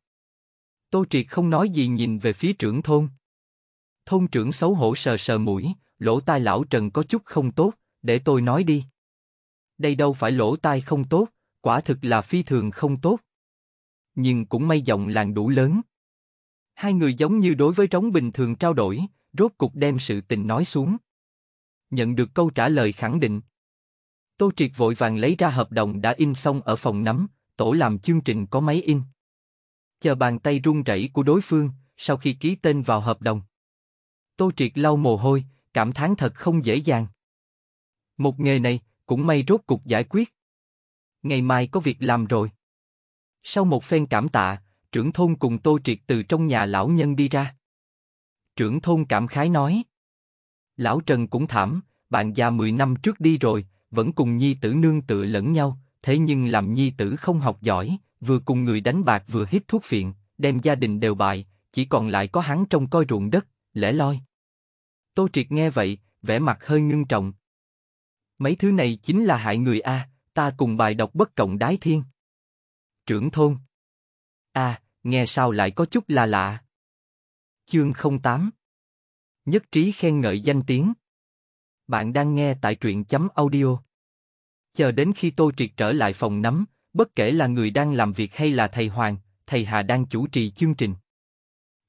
Tô Triệt không nói gì nhìn về phía trưởng thôn. Thôn trưởng xấu hổ sờ sờ mũi, lỗ tai lão Trần có chút không tốt, để tôi nói đi. Đây đâu phải lỗ tai không tốt, quả thực là phi thường không tốt. Nhưng cũng may giọng làng đủ lớn. Hai người giống như đối với trống bình thường trao đổi, rốt cục đem sự tình nói xuống. Nhận được câu trả lời khẳng định. Tô Triệt vội vàng lấy ra hợp đồng đã in xong ở phòng nắm, tổ làm chương trình có máy in. Chờ bàn tay run rẩy của đối phương, sau khi ký tên vào hợp đồng. Tô Triệt lau mồ hôi, cảm thán thật không dễ dàng. Một nghề này, cũng may rốt cục giải quyết. Ngày mai có việc làm rồi. Sau một phen cảm tạ, trưởng thôn cùng Tô Triệt từ trong nhà lão nhân đi ra. Trưởng thôn cảm khái nói. Lão Trần cũng thảm, bạn già 10 năm trước đi rồi, vẫn cùng nhi tử nương tựa lẫn nhau, thế nhưng làm nhi tử không học giỏi, vừa cùng người đánh bạc vừa hít thuốc phiện, đem gia đình đều bại, chỉ còn lại có hắn trong coi ruộng đất, lẻ loi. Tô Triệt nghe vậy, vẻ mặt hơi ngưng trọng. Mấy thứ này chính là hại người a, ta cùng bài đọc bất cộng đái thiên. Trưởng thôn. A, nghe sao lại có chút là lạ. Chương 08. Nhất trí khen ngợi danh tiếng. Bạn đang nghe tại truyện chấm audio. Chờ đến khi tôi triệt trở lại phòng nắm, bất kể là người đang làm việc hay là thầy Hoàng, thầy Hà đang chủ trì chương trình.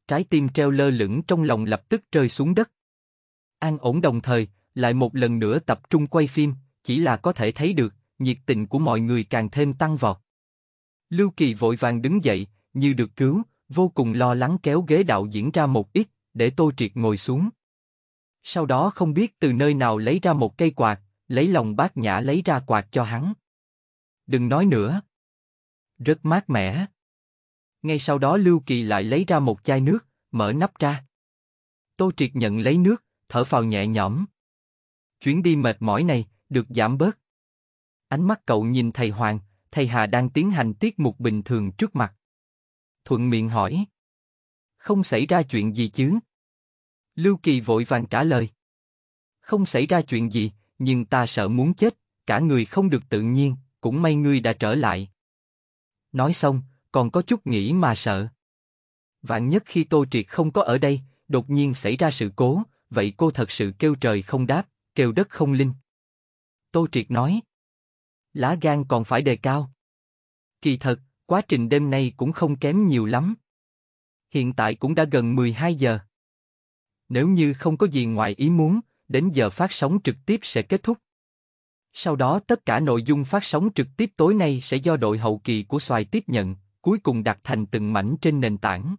Trái tim treo lơ lửng trong lòng lập tức rơi xuống đất. An ổn đồng thời, lại một lần nữa tập trung quay phim, chỉ là có thể thấy được, nhiệt tình của mọi người càng thêm tăng vọt. Lưu Kỳ vội vàng đứng dậy, như được cứu, vô cùng lo lắng kéo ghế đạo diễn ra một ít, để tôi triệt ngồi xuống. Sau đó không biết từ nơi nào lấy ra một cây quạt, lấy lòng bác nhã lấy ra quạt cho hắn. Đừng nói nữa. Rất mát mẻ. Ngay sau đó Lưu Kỳ lại lấy ra một chai nước, mở nắp ra. Tô Triệt nhận lấy nước, thở phào nhẹ nhõm. Chuyến đi mệt mỏi này, được giảm bớt. Ánh mắt cậu nhìn thầy Hoàng, thầy Hà đang tiến hành tiết mục bình thường trước mặt. Thuận miệng hỏi. Không xảy ra chuyện gì chứ? Lưu Kỳ vội vàng trả lời. Không xảy ra chuyện gì, nhưng ta sợ muốn chết, cả người không được tự nhiên, cũng may ngươi đã trở lại. Nói xong, còn có chút nghĩ mà sợ. Vạn nhất khi Tô Triệt không có ở đây, đột nhiên xảy ra sự cố, vậy cô thật sự kêu trời không đáp, kêu đất không linh. Tô Triệt nói. Lá gan còn phải đề cao. Kỳ thật, quá trình đêm nay cũng không kém nhiều lắm. Hiện tại cũng đã gần 12 giờ. Nếu như không có gì ngoài ý muốn, đến giờ phát sóng trực tiếp sẽ kết thúc. Sau đó tất cả nội dung phát sóng trực tiếp tối nay sẽ do đội hậu kỳ của Xoài tiếp nhận, cuối cùng đặt thành từng mảnh trên nền tảng.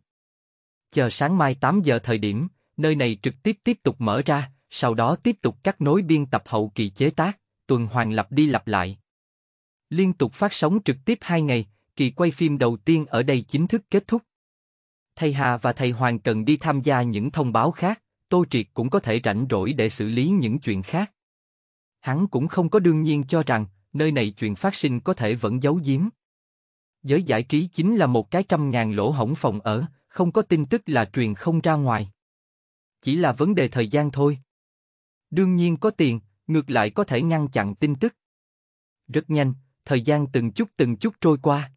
Chờ sáng mai 8 giờ thời điểm, nơi này trực tiếp tiếp tục mở ra, sau đó tiếp tục cắt nối biên tập hậu kỳ chế tác, tuần hoàn lặp đi lặp lại. Liên tục phát sóng trực tiếp 2 ngày, kỳ quay phim đầu tiên ở đây chính thức kết thúc. Thầy Hà và thầy Hoàng cần đi tham gia những thông báo khác. Tô Triệt cũng có thể rảnh rỗi để xử lý những chuyện khác. Hắn cũng không có đương nhiên cho rằng, nơi này chuyện phát sinh có thể vẫn giấu giếm. Giới giải trí chính là một cái trăm ngàn lỗ hổng phòng ở, không có tin tức là truyền không ra ngoài. Chỉ là vấn đề thời gian thôi. Đương nhiên có tiền, ngược lại có thể ngăn chặn tin tức. Rất nhanh, thời gian từng chút từng chút trôi qua.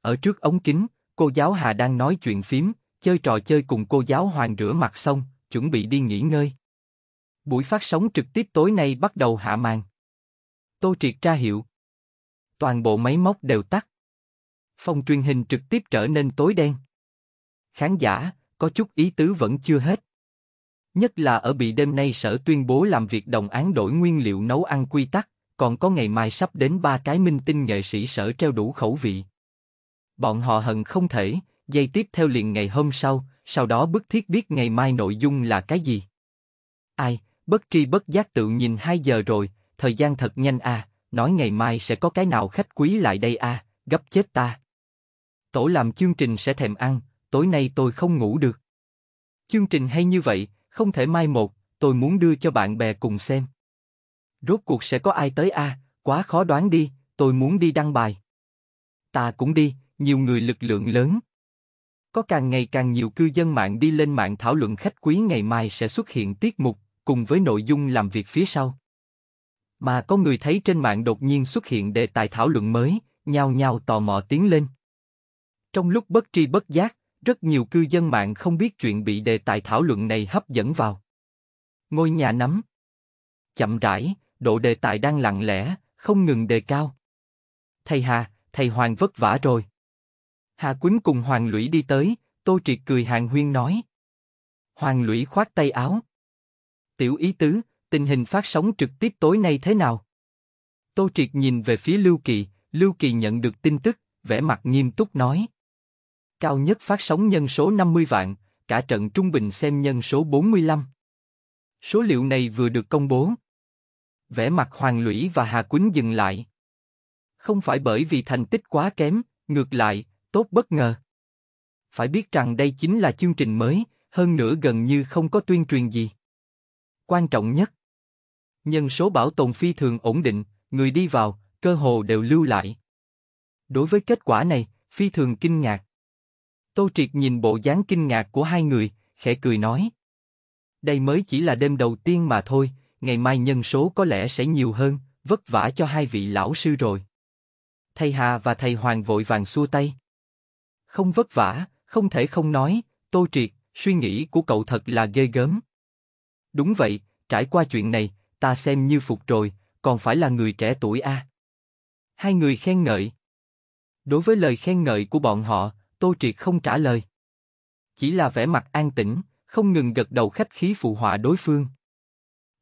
Ở trước ống kính, cô giáo Hà đang nói chuyện phím, chơi trò chơi cùng cô giáo Hoàng rửa mặt xong, chuẩn bị đi nghỉ ngơi. Buổi phát sóng trực tiếp tối nay bắt đầu hạ màn. Tô Triệt tra hiệu. Toàn bộ máy móc đều tắt. Phòng truyền hình trực tiếp trở nên tối đen. Khán giả, có chút ý tứ vẫn chưa hết. Nhất là ở bị đêm nay sở tuyên bố làm việc đồng án đổi nguyên liệu nấu ăn quy tắc, còn có ngày mai sắp đến ba cái minh tinh nghệ sĩ sở treo đủ khẩu vị. Bọn họ hận không thể, dây tiếp theo liền ngày hôm sau, sau đó bức thiết biết ngày mai nội dung là cái gì. Ai, bất tri bất giác tự nhìn 2 giờ rồi, thời gian thật nhanh à, nói ngày mai sẽ có cái nào khách quý lại đây à, gấp chết ta. Tổ làm chương trình sẽ thèm ăn, tối nay tôi không ngủ được. Chương trình hay như vậy, không thể mai một, tôi muốn đưa cho bạn bè cùng xem. Rốt cuộc sẽ có ai tới a? À, quá khó đoán đi, tôi muốn đi đăng bài. Ta cũng đi, nhiều người lực lượng lớn. Có càng ngày càng nhiều cư dân mạng đi lên mạng thảo luận khách quý ngày mai sẽ xuất hiện tiết mục, cùng với nội dung làm việc phía sau. Mà có người thấy trên mạng đột nhiên xuất hiện đề tài thảo luận mới, nhao nhao tò mò tiến lên. Trong lúc bất tri bất giác, rất nhiều cư dân mạng không biết chuyện bị đề tài thảo luận này hấp dẫn vào. Ngôi nhà nắm. Chậm rãi, độ đề tài đang lặng lẽ, không ngừng đề cao. Thầy Hà, thầy Hoàng vất vả rồi. Hà Quýnh cùng Hoàng Lũy đi tới, Tô Triệt cười hàng huyên nói. Hoàng Lũy khoát tay áo. Tiểu ý tứ, tình hình phát sóng trực tiếp tối nay thế nào? Tô Triệt nhìn về phía Lưu Kỳ, Lưu Kỳ nhận được tin tức, vẻ mặt nghiêm túc nói. Cao nhất phát sóng nhân số 50 vạn, cả trận trung bình xem nhân số 45. Số liệu này vừa được công bố. Vẻ mặt Hoàng Lũy và Hà Quýnh dừng lại. Không phải bởi vì thành tích quá kém, ngược lại, tốt bất ngờ. Phải biết rằng đây chính là chương trình mới, hơn nữa gần như không có tuyên truyền gì. Quan trọng nhất, nhân số bảo tồn phi thường ổn định, người đi vào, cơ hồ đều lưu lại. Đối với kết quả này, phi thường kinh ngạc. Tô Triệt nhìn bộ dáng kinh ngạc của hai người, khẽ cười nói. Đây mới chỉ là đêm đầu tiên mà thôi, ngày mai nhân số có lẽ sẽ nhiều hơn, vất vả cho hai vị lão sư rồi. Thầy Hà và thầy Hoàng vội vàng xua tay không vất vả, không thể không nói, Tô Triệt, suy nghĩ của cậu thật là ghê gớm. Đúng vậy, trải qua chuyện này, ta xem như phục rồi, còn phải là người trẻ tuổi a. À? Hai người khen ngợi. Đối với lời khen ngợi của bọn họ, Tô Triệt không trả lời. Chỉ là vẻ mặt an tĩnh, không ngừng gật đầu khách khí phụ họa đối phương.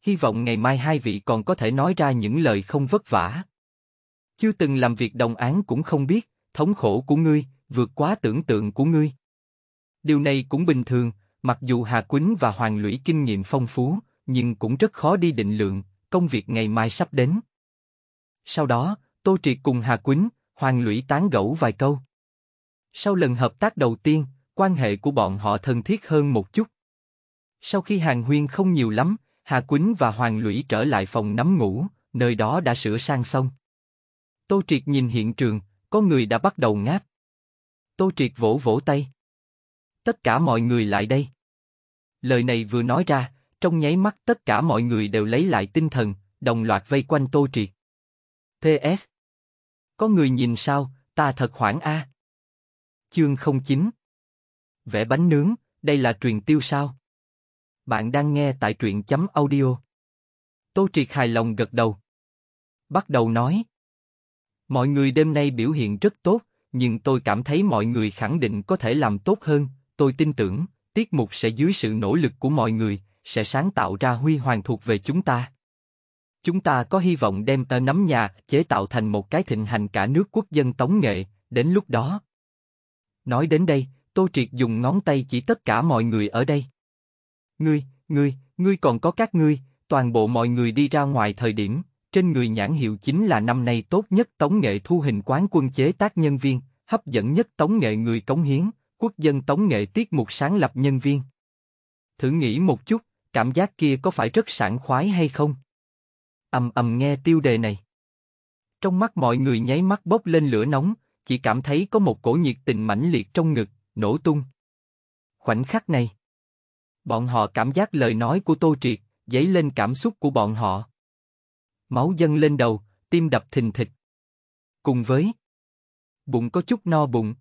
Hy vọng ngày mai hai vị còn có thể nói ra những lời không vất vả. Chưa từng làm việc đồng án cũng không biết, thống khổ của ngươi, vượt quá tưởng tượng của ngươi. Điều này cũng bình thường, mặc dù Hà Quýnh và Hoàng Lũy kinh nghiệm phong phú, nhưng cũng rất khó đi định lượng, công việc ngày mai sắp đến. Sau đó, Tô Triệt cùng Hà Quýnh, Hoàng Lũy tán gẫu vài câu. Sau lần hợp tác đầu tiên, quan hệ của bọn họ thân thiết hơn một chút. Sau khi Hàng Huyên không nhiều lắm, Hà Quýnh và Hoàng Lũy trở lại phòng nắm ngủ, nơi đó đã sửa sang xong. Tô Triệt nhìn hiện trường, có người đã bắt đầu ngáp, Tô Triệt vỗ vỗ tay. Tất cả mọi người lại đây. Lời này vừa nói ra, trong nháy mắt tất cả mọi người đều lấy lại tinh thần, đồng loạt vây quanh Tô Triệt. PS. Có người nhìn sao, ta thật hoảng a. Chương 09. Vẽ bánh nướng, đây là truyền tiêu sao? Bạn đang nghe tại truyện chấm audio. Tô Triệt hài lòng gật đầu. Bắt đầu nói. Mọi người đêm nay biểu hiện rất tốt, nhưng tôi cảm thấy mọi người khẳng định có thể làm tốt hơn, tôi tin tưởng, tiết mục sẽ dưới sự nỗ lực của mọi người, sẽ sáng tạo ra huy hoàng thuộc về chúng ta. Chúng ta có hy vọng đem tơ nắm nhà chế tạo thành một cái thịnh hành cả nước quốc dân tống nghệ, đến lúc đó. Nói đến đây, tôi Triệt dùng ngón tay chỉ tất cả mọi người ở đây. Ngươi, ngươi, ngươi còn có các ngươi, toàn bộ mọi người đi ra ngoài thời điểm, trên người nhãn hiệu chính là năm nay tốt nhất tống nghệ thu hình quán quân chế tác nhân viên, hấp dẫn nhất tống nghệ người cống hiến, quốc dân tống nghệ tiết mục sáng lập nhân viên. Thử nghĩ một chút, cảm giác kia có phải rất sảng khoái hay không? ầm ầm nghe tiêu đề này. Trong mắt mọi người nháy mắt bốc lên lửa nóng, chỉ cảm thấy có một cổ nhiệt tình mãnh liệt trong ngực, nổ tung. Khoảnh khắc này, bọn họ cảm giác lời nói của Tô Triệt, dấy lên cảm xúc của bọn họ. Máu dâng lên đầu, tim đập thình thịch. Cùng với bụng có chút no bụng.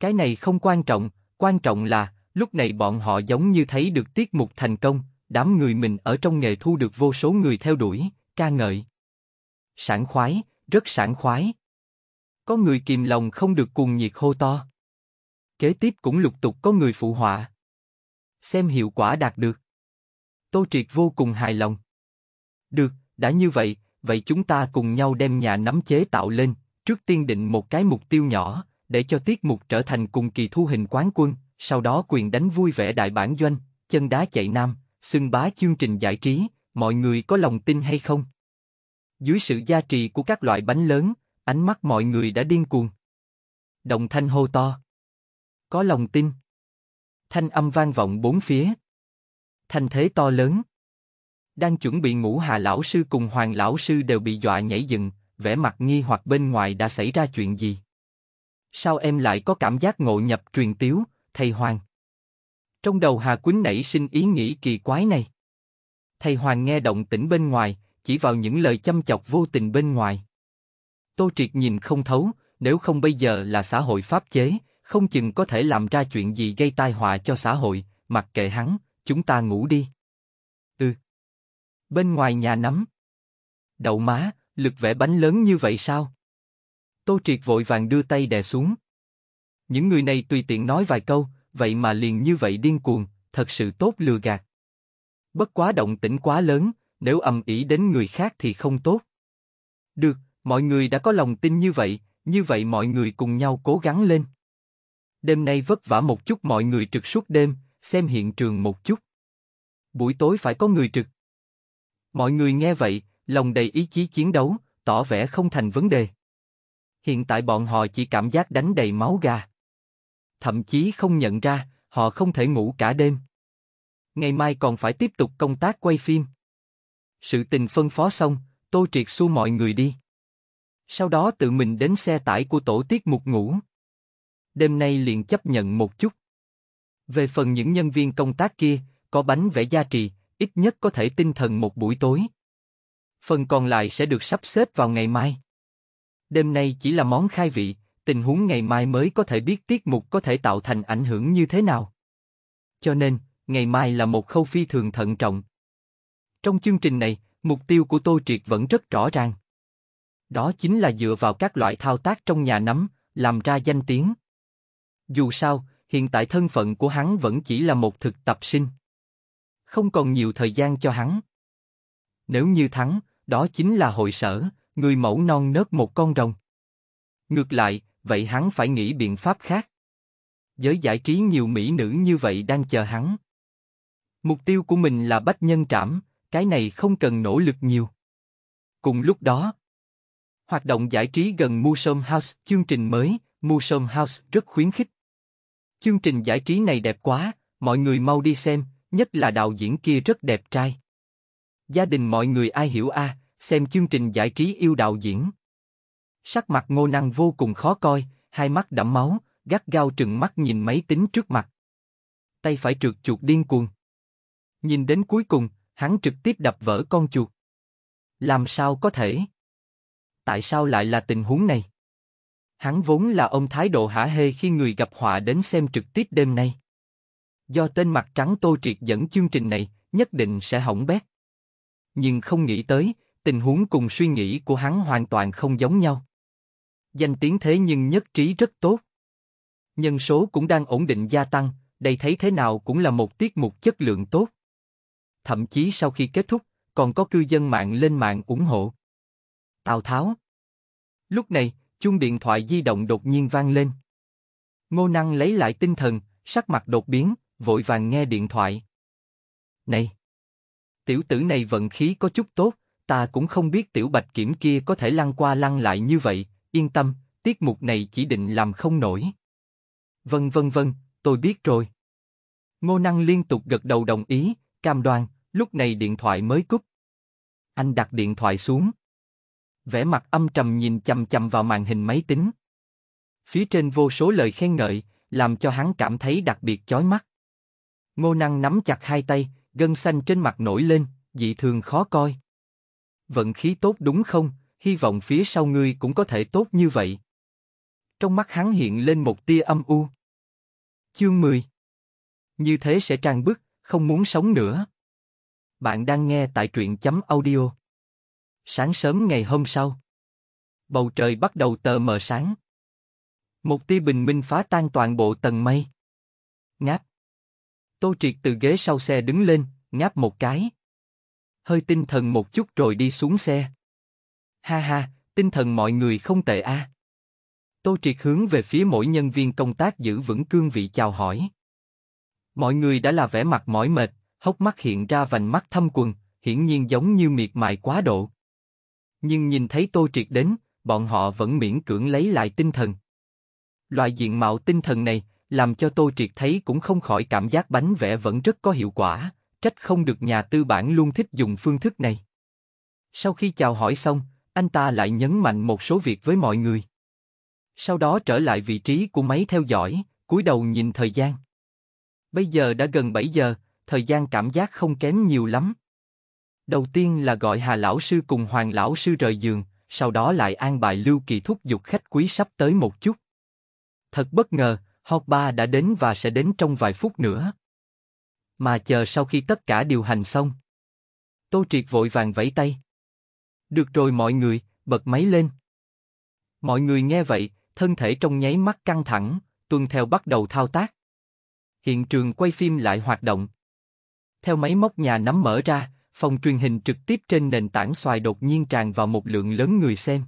Cái này không quan trọng, quan trọng là lúc này bọn họ giống như thấy được tiết mục thành công, đám người mình ở trong nghề thu được vô số người theo đuổi, ca ngợi. Sảng khoái, rất sảng khoái. Có người kìm lòng không được cuồng nhiệt hô to. Kế tiếp cũng lục tục có người phụ họa. Xem hiệu quả đạt được. Tô Triệt vô cùng hài lòng. Được, đã như vậy, vậy chúng ta cùng nhau đem nhà nắm chế tạo lên, trước tiên định một cái mục tiêu nhỏ, để cho tiết mục trở thành cùng kỳ thu hình quán quân, sau đó quyền đánh vui vẻ đại bản doanh, chân đá chạy nam, xưng bá chương trình giải trí, mọi người có lòng tin hay không? Dưới sự gia trì của các loại bánh lớn, ánh mắt mọi người đã điên cuồng. Đồng thanh hô to. Có lòng tin. Thanh âm vang vọng bốn phía. Thanh thế to lớn, đang chuẩn bị ngủ hà lão sư cùng hoàng lão sư đều bị dọa nhảy dựng, vẻ mặt nghi hoặc bên ngoài đã xảy ra chuyện gì. Sao em lại có cảm giác ngộ nhập truyền tiếu, thầy hoàng? Trong đầu Hà Quýnh nảy sinh ý nghĩ kỳ quái này. Thầy hoàng nghe động tĩnh bên ngoài, chỉ vào những lời chăm chọc vô tình bên ngoài. Tô Triệt nhìn không thấu, nếu không bây giờ là xã hội pháp chế, không chừng có thể làm ra chuyện gì gây tai họa cho xã hội, mặc kệ hắn, chúng ta ngủ đi bên ngoài nhà nắm. Đậu má, lực vẽ bánh lớn như vậy sao? Tô Triệt vội vàng đưa tay đè xuống. Những người này tùy tiện nói vài câu, vậy mà liền như vậy điên cuồng, thật sự tốt lừa gạt. Bất quá động tĩnh quá lớn, nếu ầm ĩ đến người khác thì không tốt. Được, mọi người đã có lòng tin như vậy, như vậy mọi người cùng nhau cố gắng lên. Đêm nay vất vả một chút mọi người trực suốt đêm, xem hiện trường một chút. Buổi tối phải có người trực. Mọi người nghe vậy, lòng đầy ý chí chiến đấu, tỏ vẻ không thành vấn đề. Hiện tại bọn họ chỉ cảm giác đánh đầy máu gà. Thậm chí không nhận ra, họ không thể ngủ cả đêm. Ngày mai còn phải tiếp tục công tác quay phim. Sự tình phân phó xong, tôi Triệt xu mọi người đi. Sau đó tự mình đến xe tải của tổ tiết mục ngủ. Đêm nay liền chấp nhận một chút. Về phần những nhân viên công tác kia, có bánh vẽ gia trì, ít nhất có thể tinh thần một buổi tối. Phần còn lại sẽ được sắp xếp vào ngày mai. Đêm nay chỉ là món khai vị, tình huống ngày mai mới có thể biết tiết mục có thể tạo thành ảnh hưởng như thế nào. Cho nên, ngày mai là một khâu phi thường thận trọng. Trong chương trình này, mục tiêu của tôi Triệt vẫn rất rõ ràng. Đó chính là dựa vào các loại thao tác trong nhà nắm, làm ra danh tiếng. Dù sao, hiện tại thân phận của hắn vẫn chỉ là một thực tập sinh không còn nhiều thời gian cho hắn. Nếu như thắng, đó chính là hội sở, người mẫu non nớt một con rồng. Ngược lại, vậy hắn phải nghĩ biện pháp khác. Giới giải trí nhiều mỹ nữ như vậy đang chờ hắn. Mục tiêu của mình là bách nhân trảm, cái này không cần nỗ lực nhiều. Cùng lúc đó, hoạt động giải trí gần Museum House, chương trình mới, Museum House rất khuyến khích. Chương trình giải trí này đẹp quá, mọi người mau đi xem, nhất là đạo diễn kia rất đẹp trai. Gia đình mọi người ai hiểu a, à, xem chương trình giải trí yêu đạo diễn. Sắc mặt ngô năng vô cùng khó coi, hai mắt đẫm máu, gắt gao trừng mắt nhìn máy tính trước mặt. Tay phải trượt chuột điên cuồng. Nhìn đến cuối cùng, hắn trực tiếp đập vỡ con chuột. Làm sao có thể? Tại sao lại là tình huống này? Hắn vốn là ông thái độ hả hê khi người gặp họa đến xem trực tiếp đêm nay do tên mặt trắng Tô Triệt dẫn chương trình này, nhất định sẽ hỏng bét. Nhưng không nghĩ tới, tình huống cùng suy nghĩ của hắn hoàn toàn không giống nhau. Danh tiếng thế nhưng nhất trí rất tốt. Nhân số cũng đang ổn định gia tăng, đây thấy thế nào cũng là một tiết mục chất lượng tốt. Thậm chí sau khi kết thúc, còn có cư dân mạng lên mạng ủng hộ. Tào Tháo Lúc này, chuông điện thoại di động đột nhiên vang lên. Ngô Năng lấy lại tinh thần, sắc mặt đột biến, vội vàng nghe điện thoại. Này! Tiểu tử này vận khí có chút tốt, ta cũng không biết tiểu bạch kiểm kia có thể lăn qua lăn lại như vậy, yên tâm, tiết mục này chỉ định làm không nổi. Vân vân vân, tôi biết rồi. Ngô Năng liên tục gật đầu đồng ý, cam đoan, lúc này điện thoại mới cúp. Anh đặt điện thoại xuống. Vẻ mặt âm trầm nhìn chầm chầm vào màn hình máy tính. Phía trên vô số lời khen ngợi, làm cho hắn cảm thấy đặc biệt chói mắt. Ngô Năng nắm chặt hai tay, gân xanh trên mặt nổi lên, dị thường khó coi. Vận khí tốt đúng không, hy vọng phía sau ngươi cũng có thể tốt như vậy. Trong mắt hắn hiện lên một tia âm u. Chương 10 Như thế sẽ trang bức, không muốn sống nữa. Bạn đang nghe tại truyện chấm audio. Sáng sớm ngày hôm sau. Bầu trời bắt đầu tờ mờ sáng. Một tia bình minh phá tan toàn bộ tầng mây. Ngáp Tô Triệt từ ghế sau xe đứng lên, ngáp một cái. Hơi tinh thần một chút rồi đi xuống xe. Ha ha, tinh thần mọi người không tệ a. À. Tô Triệt hướng về phía mỗi nhân viên công tác giữ vững cương vị chào hỏi. Mọi người đã là vẻ mặt mỏi mệt, hốc mắt hiện ra vành mắt thâm quần, hiển nhiên giống như miệt mài quá độ. Nhưng nhìn thấy Tô Triệt đến, bọn họ vẫn miễn cưỡng lấy lại tinh thần. Loại diện mạo tinh thần này, làm cho Tô Triệt thấy cũng không khỏi cảm giác bánh vẽ vẫn rất có hiệu quả, trách không được nhà tư bản luôn thích dùng phương thức này. Sau khi chào hỏi xong, anh ta lại nhấn mạnh một số việc với mọi người. Sau đó trở lại vị trí của máy theo dõi, cúi đầu nhìn thời gian. Bây giờ đã gần 7 giờ, thời gian cảm giác không kém nhiều lắm. Đầu tiên là gọi Hà Lão Sư cùng Hoàng Lão Sư rời giường, sau đó lại an bài Lưu Kỳ thúc giục khách quý sắp tới một chút. Thật bất ngờ, ba đã đến và sẽ đến trong vài phút nữa. Mà chờ sau khi tất cả điều hành xong. Tô Triệt vội vàng vẫy tay. Được rồi mọi người, bật máy lên. Mọi người nghe vậy, thân thể trong nháy mắt căng thẳng, tuân theo bắt đầu thao tác. Hiện trường quay phim lại hoạt động. Theo máy móc nhà nắm mở ra, phòng truyền hình trực tiếp trên nền tảng xoài đột nhiên tràn vào một lượng lớn người xem.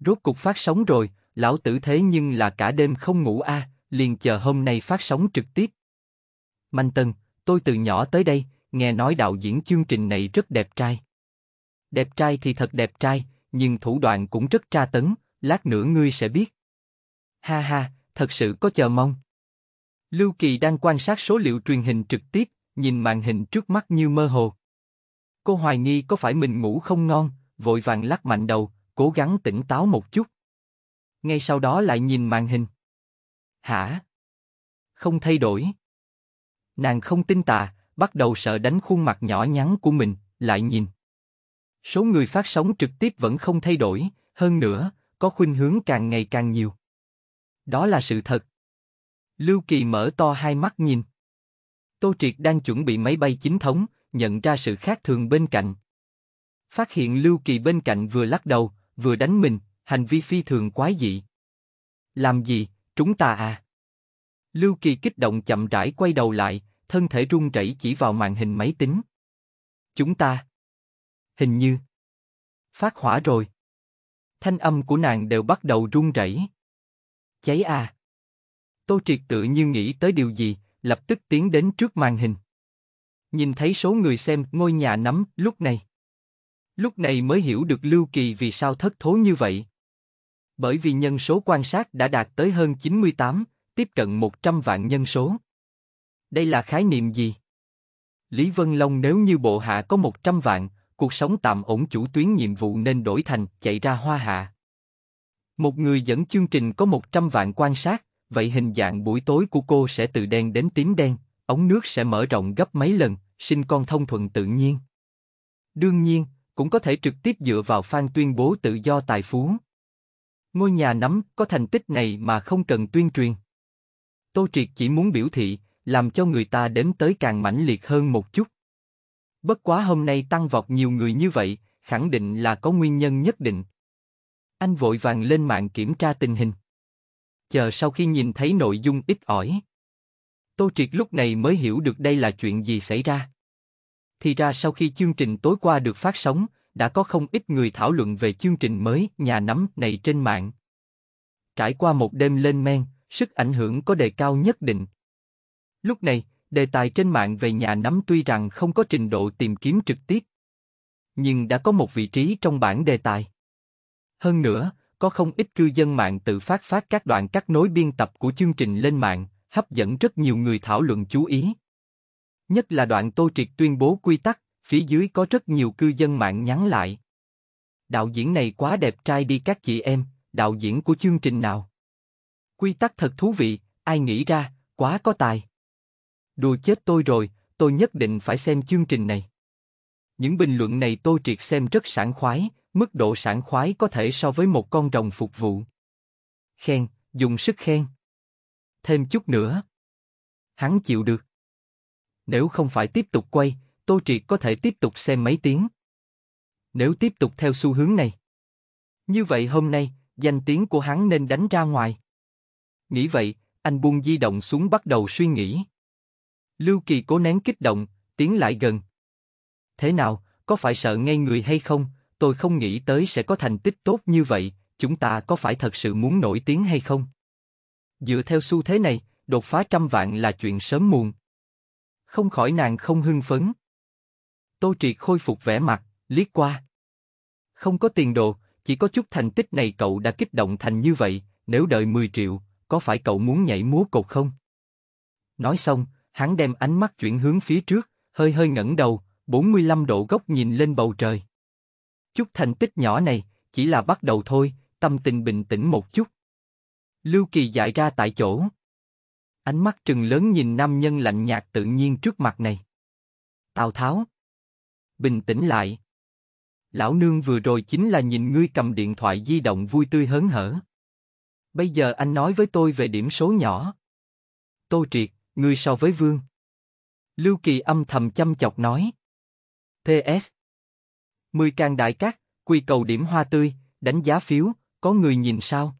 Rốt cục phát sóng rồi, lão tử thế nhưng là cả đêm không ngủ a, liền chờ hôm nay phát sóng trực tiếp. Manh tần tôi từ nhỏ tới đây, nghe nói đạo diễn chương trình này rất đẹp trai. Đẹp trai thì thật đẹp trai, nhưng thủ đoạn cũng rất tra tấn, lát nữa ngươi sẽ biết. Ha ha, thật sự có chờ mong. Lưu Kỳ đang quan sát số liệu truyền hình trực tiếp, nhìn màn hình trước mắt như mơ hồ. Cô hoài nghi có phải mình ngủ không ngon, vội vàng lắc mạnh đầu, cố gắng tỉnh táo một chút ngay sau đó lại nhìn màn hình. Hả? Không thay đổi. Nàng không tin tà, bắt đầu sợ đánh khuôn mặt nhỏ nhắn của mình, lại nhìn. Số người phát sóng trực tiếp vẫn không thay đổi, hơn nữa, có khuynh hướng càng ngày càng nhiều. Đó là sự thật. Lưu Kỳ mở to hai mắt nhìn. Tô Triệt đang chuẩn bị máy bay chính thống, nhận ra sự khác thường bên cạnh. Phát hiện Lưu Kỳ bên cạnh vừa lắc đầu, vừa đánh mình, hành vi phi thường quái dị. Làm gì, chúng ta à? Lưu Kỳ kích động chậm rãi quay đầu lại, thân thể run rẩy chỉ vào màn hình máy tính. Chúng ta. Hình như. Phát hỏa rồi. Thanh âm của nàng đều bắt đầu run rẩy. Cháy à. Tô Triệt tự như nghĩ tới điều gì, lập tức tiến đến trước màn hình. Nhìn thấy số người xem ngôi nhà nắm lúc này. Lúc này mới hiểu được Lưu Kỳ vì sao thất thố như vậy bởi vì nhân số quan sát đã đạt tới hơn 98, tiếp cận 100 vạn nhân số. Đây là khái niệm gì? Lý Vân Long nếu như bộ hạ có 100 vạn, cuộc sống tạm ổn chủ tuyến nhiệm vụ nên đổi thành chạy ra hoa hạ. Một người dẫn chương trình có 100 vạn quan sát, vậy hình dạng buổi tối của cô sẽ từ đen đến tím đen, ống nước sẽ mở rộng gấp mấy lần, sinh con thông thuận tự nhiên. Đương nhiên, cũng có thể trực tiếp dựa vào phan tuyên bố tự do tài phú. Ngôi nhà nắm có thành tích này mà không cần tuyên truyền. Tô Triệt chỉ muốn biểu thị, làm cho người ta đến tới càng mãnh liệt hơn một chút. Bất quá hôm nay tăng vọt nhiều người như vậy, khẳng định là có nguyên nhân nhất định. Anh vội vàng lên mạng kiểm tra tình hình. Chờ sau khi nhìn thấy nội dung ít ỏi. Tô Triệt lúc này mới hiểu được đây là chuyện gì xảy ra. Thì ra sau khi chương trình tối qua được phát sóng, đã có không ít người thảo luận về chương trình mới nhà nắm này trên mạng. Trải qua một đêm lên men, sức ảnh hưởng có đề cao nhất định. Lúc này, đề tài trên mạng về nhà nắm tuy rằng không có trình độ tìm kiếm trực tiếp, nhưng đã có một vị trí trong bảng đề tài. Hơn nữa, có không ít cư dân mạng tự phát phát các đoạn cắt nối biên tập của chương trình lên mạng, hấp dẫn rất nhiều người thảo luận chú ý. Nhất là đoạn Tô Triệt tuyên bố quy tắc phía dưới có rất nhiều cư dân mạng nhắn lại. Đạo diễn này quá đẹp trai đi các chị em, đạo diễn của chương trình nào? Quy tắc thật thú vị, ai nghĩ ra, quá có tài. Đùa chết tôi rồi, tôi nhất định phải xem chương trình này. Những bình luận này tôi triệt xem rất sảng khoái, mức độ sảng khoái có thể so với một con rồng phục vụ. Khen, dùng sức khen. Thêm chút nữa. Hắn chịu được. Nếu không phải tiếp tục quay, Tô Triệt có thể tiếp tục xem mấy tiếng. Nếu tiếp tục theo xu hướng này. Như vậy hôm nay, danh tiếng của hắn nên đánh ra ngoài. Nghĩ vậy, anh buông di động xuống bắt đầu suy nghĩ. Lưu Kỳ cố nén kích động, tiến lại gần. Thế nào, có phải sợ ngay người hay không? Tôi không nghĩ tới sẽ có thành tích tốt như vậy, chúng ta có phải thật sự muốn nổi tiếng hay không? Dựa theo xu thế này, đột phá trăm vạn là chuyện sớm muộn. Không khỏi nàng không hưng phấn. Tô Triệt khôi phục vẻ mặt, liếc qua. Không có tiền đồ, chỉ có chút thành tích này cậu đã kích động thành như vậy, nếu đợi 10 triệu, có phải cậu muốn nhảy múa cột không? Nói xong, hắn đem ánh mắt chuyển hướng phía trước, hơi hơi ngẩng đầu, 45 độ góc nhìn lên bầu trời. Chút thành tích nhỏ này, chỉ là bắt đầu thôi, tâm tình bình tĩnh một chút. Lưu Kỳ dại ra tại chỗ. Ánh mắt trừng lớn nhìn nam nhân lạnh nhạt tự nhiên trước mặt này. Tào Tháo bình tĩnh lại. Lão nương vừa rồi chính là nhìn ngươi cầm điện thoại di động vui tươi hớn hở. Bây giờ anh nói với tôi về điểm số nhỏ. Tô Triệt, ngươi so với Vương. Lưu Kỳ âm thầm chăm chọc nói. PS. Mười càng đại cát, quy cầu điểm hoa tươi, đánh giá phiếu, có người nhìn sao?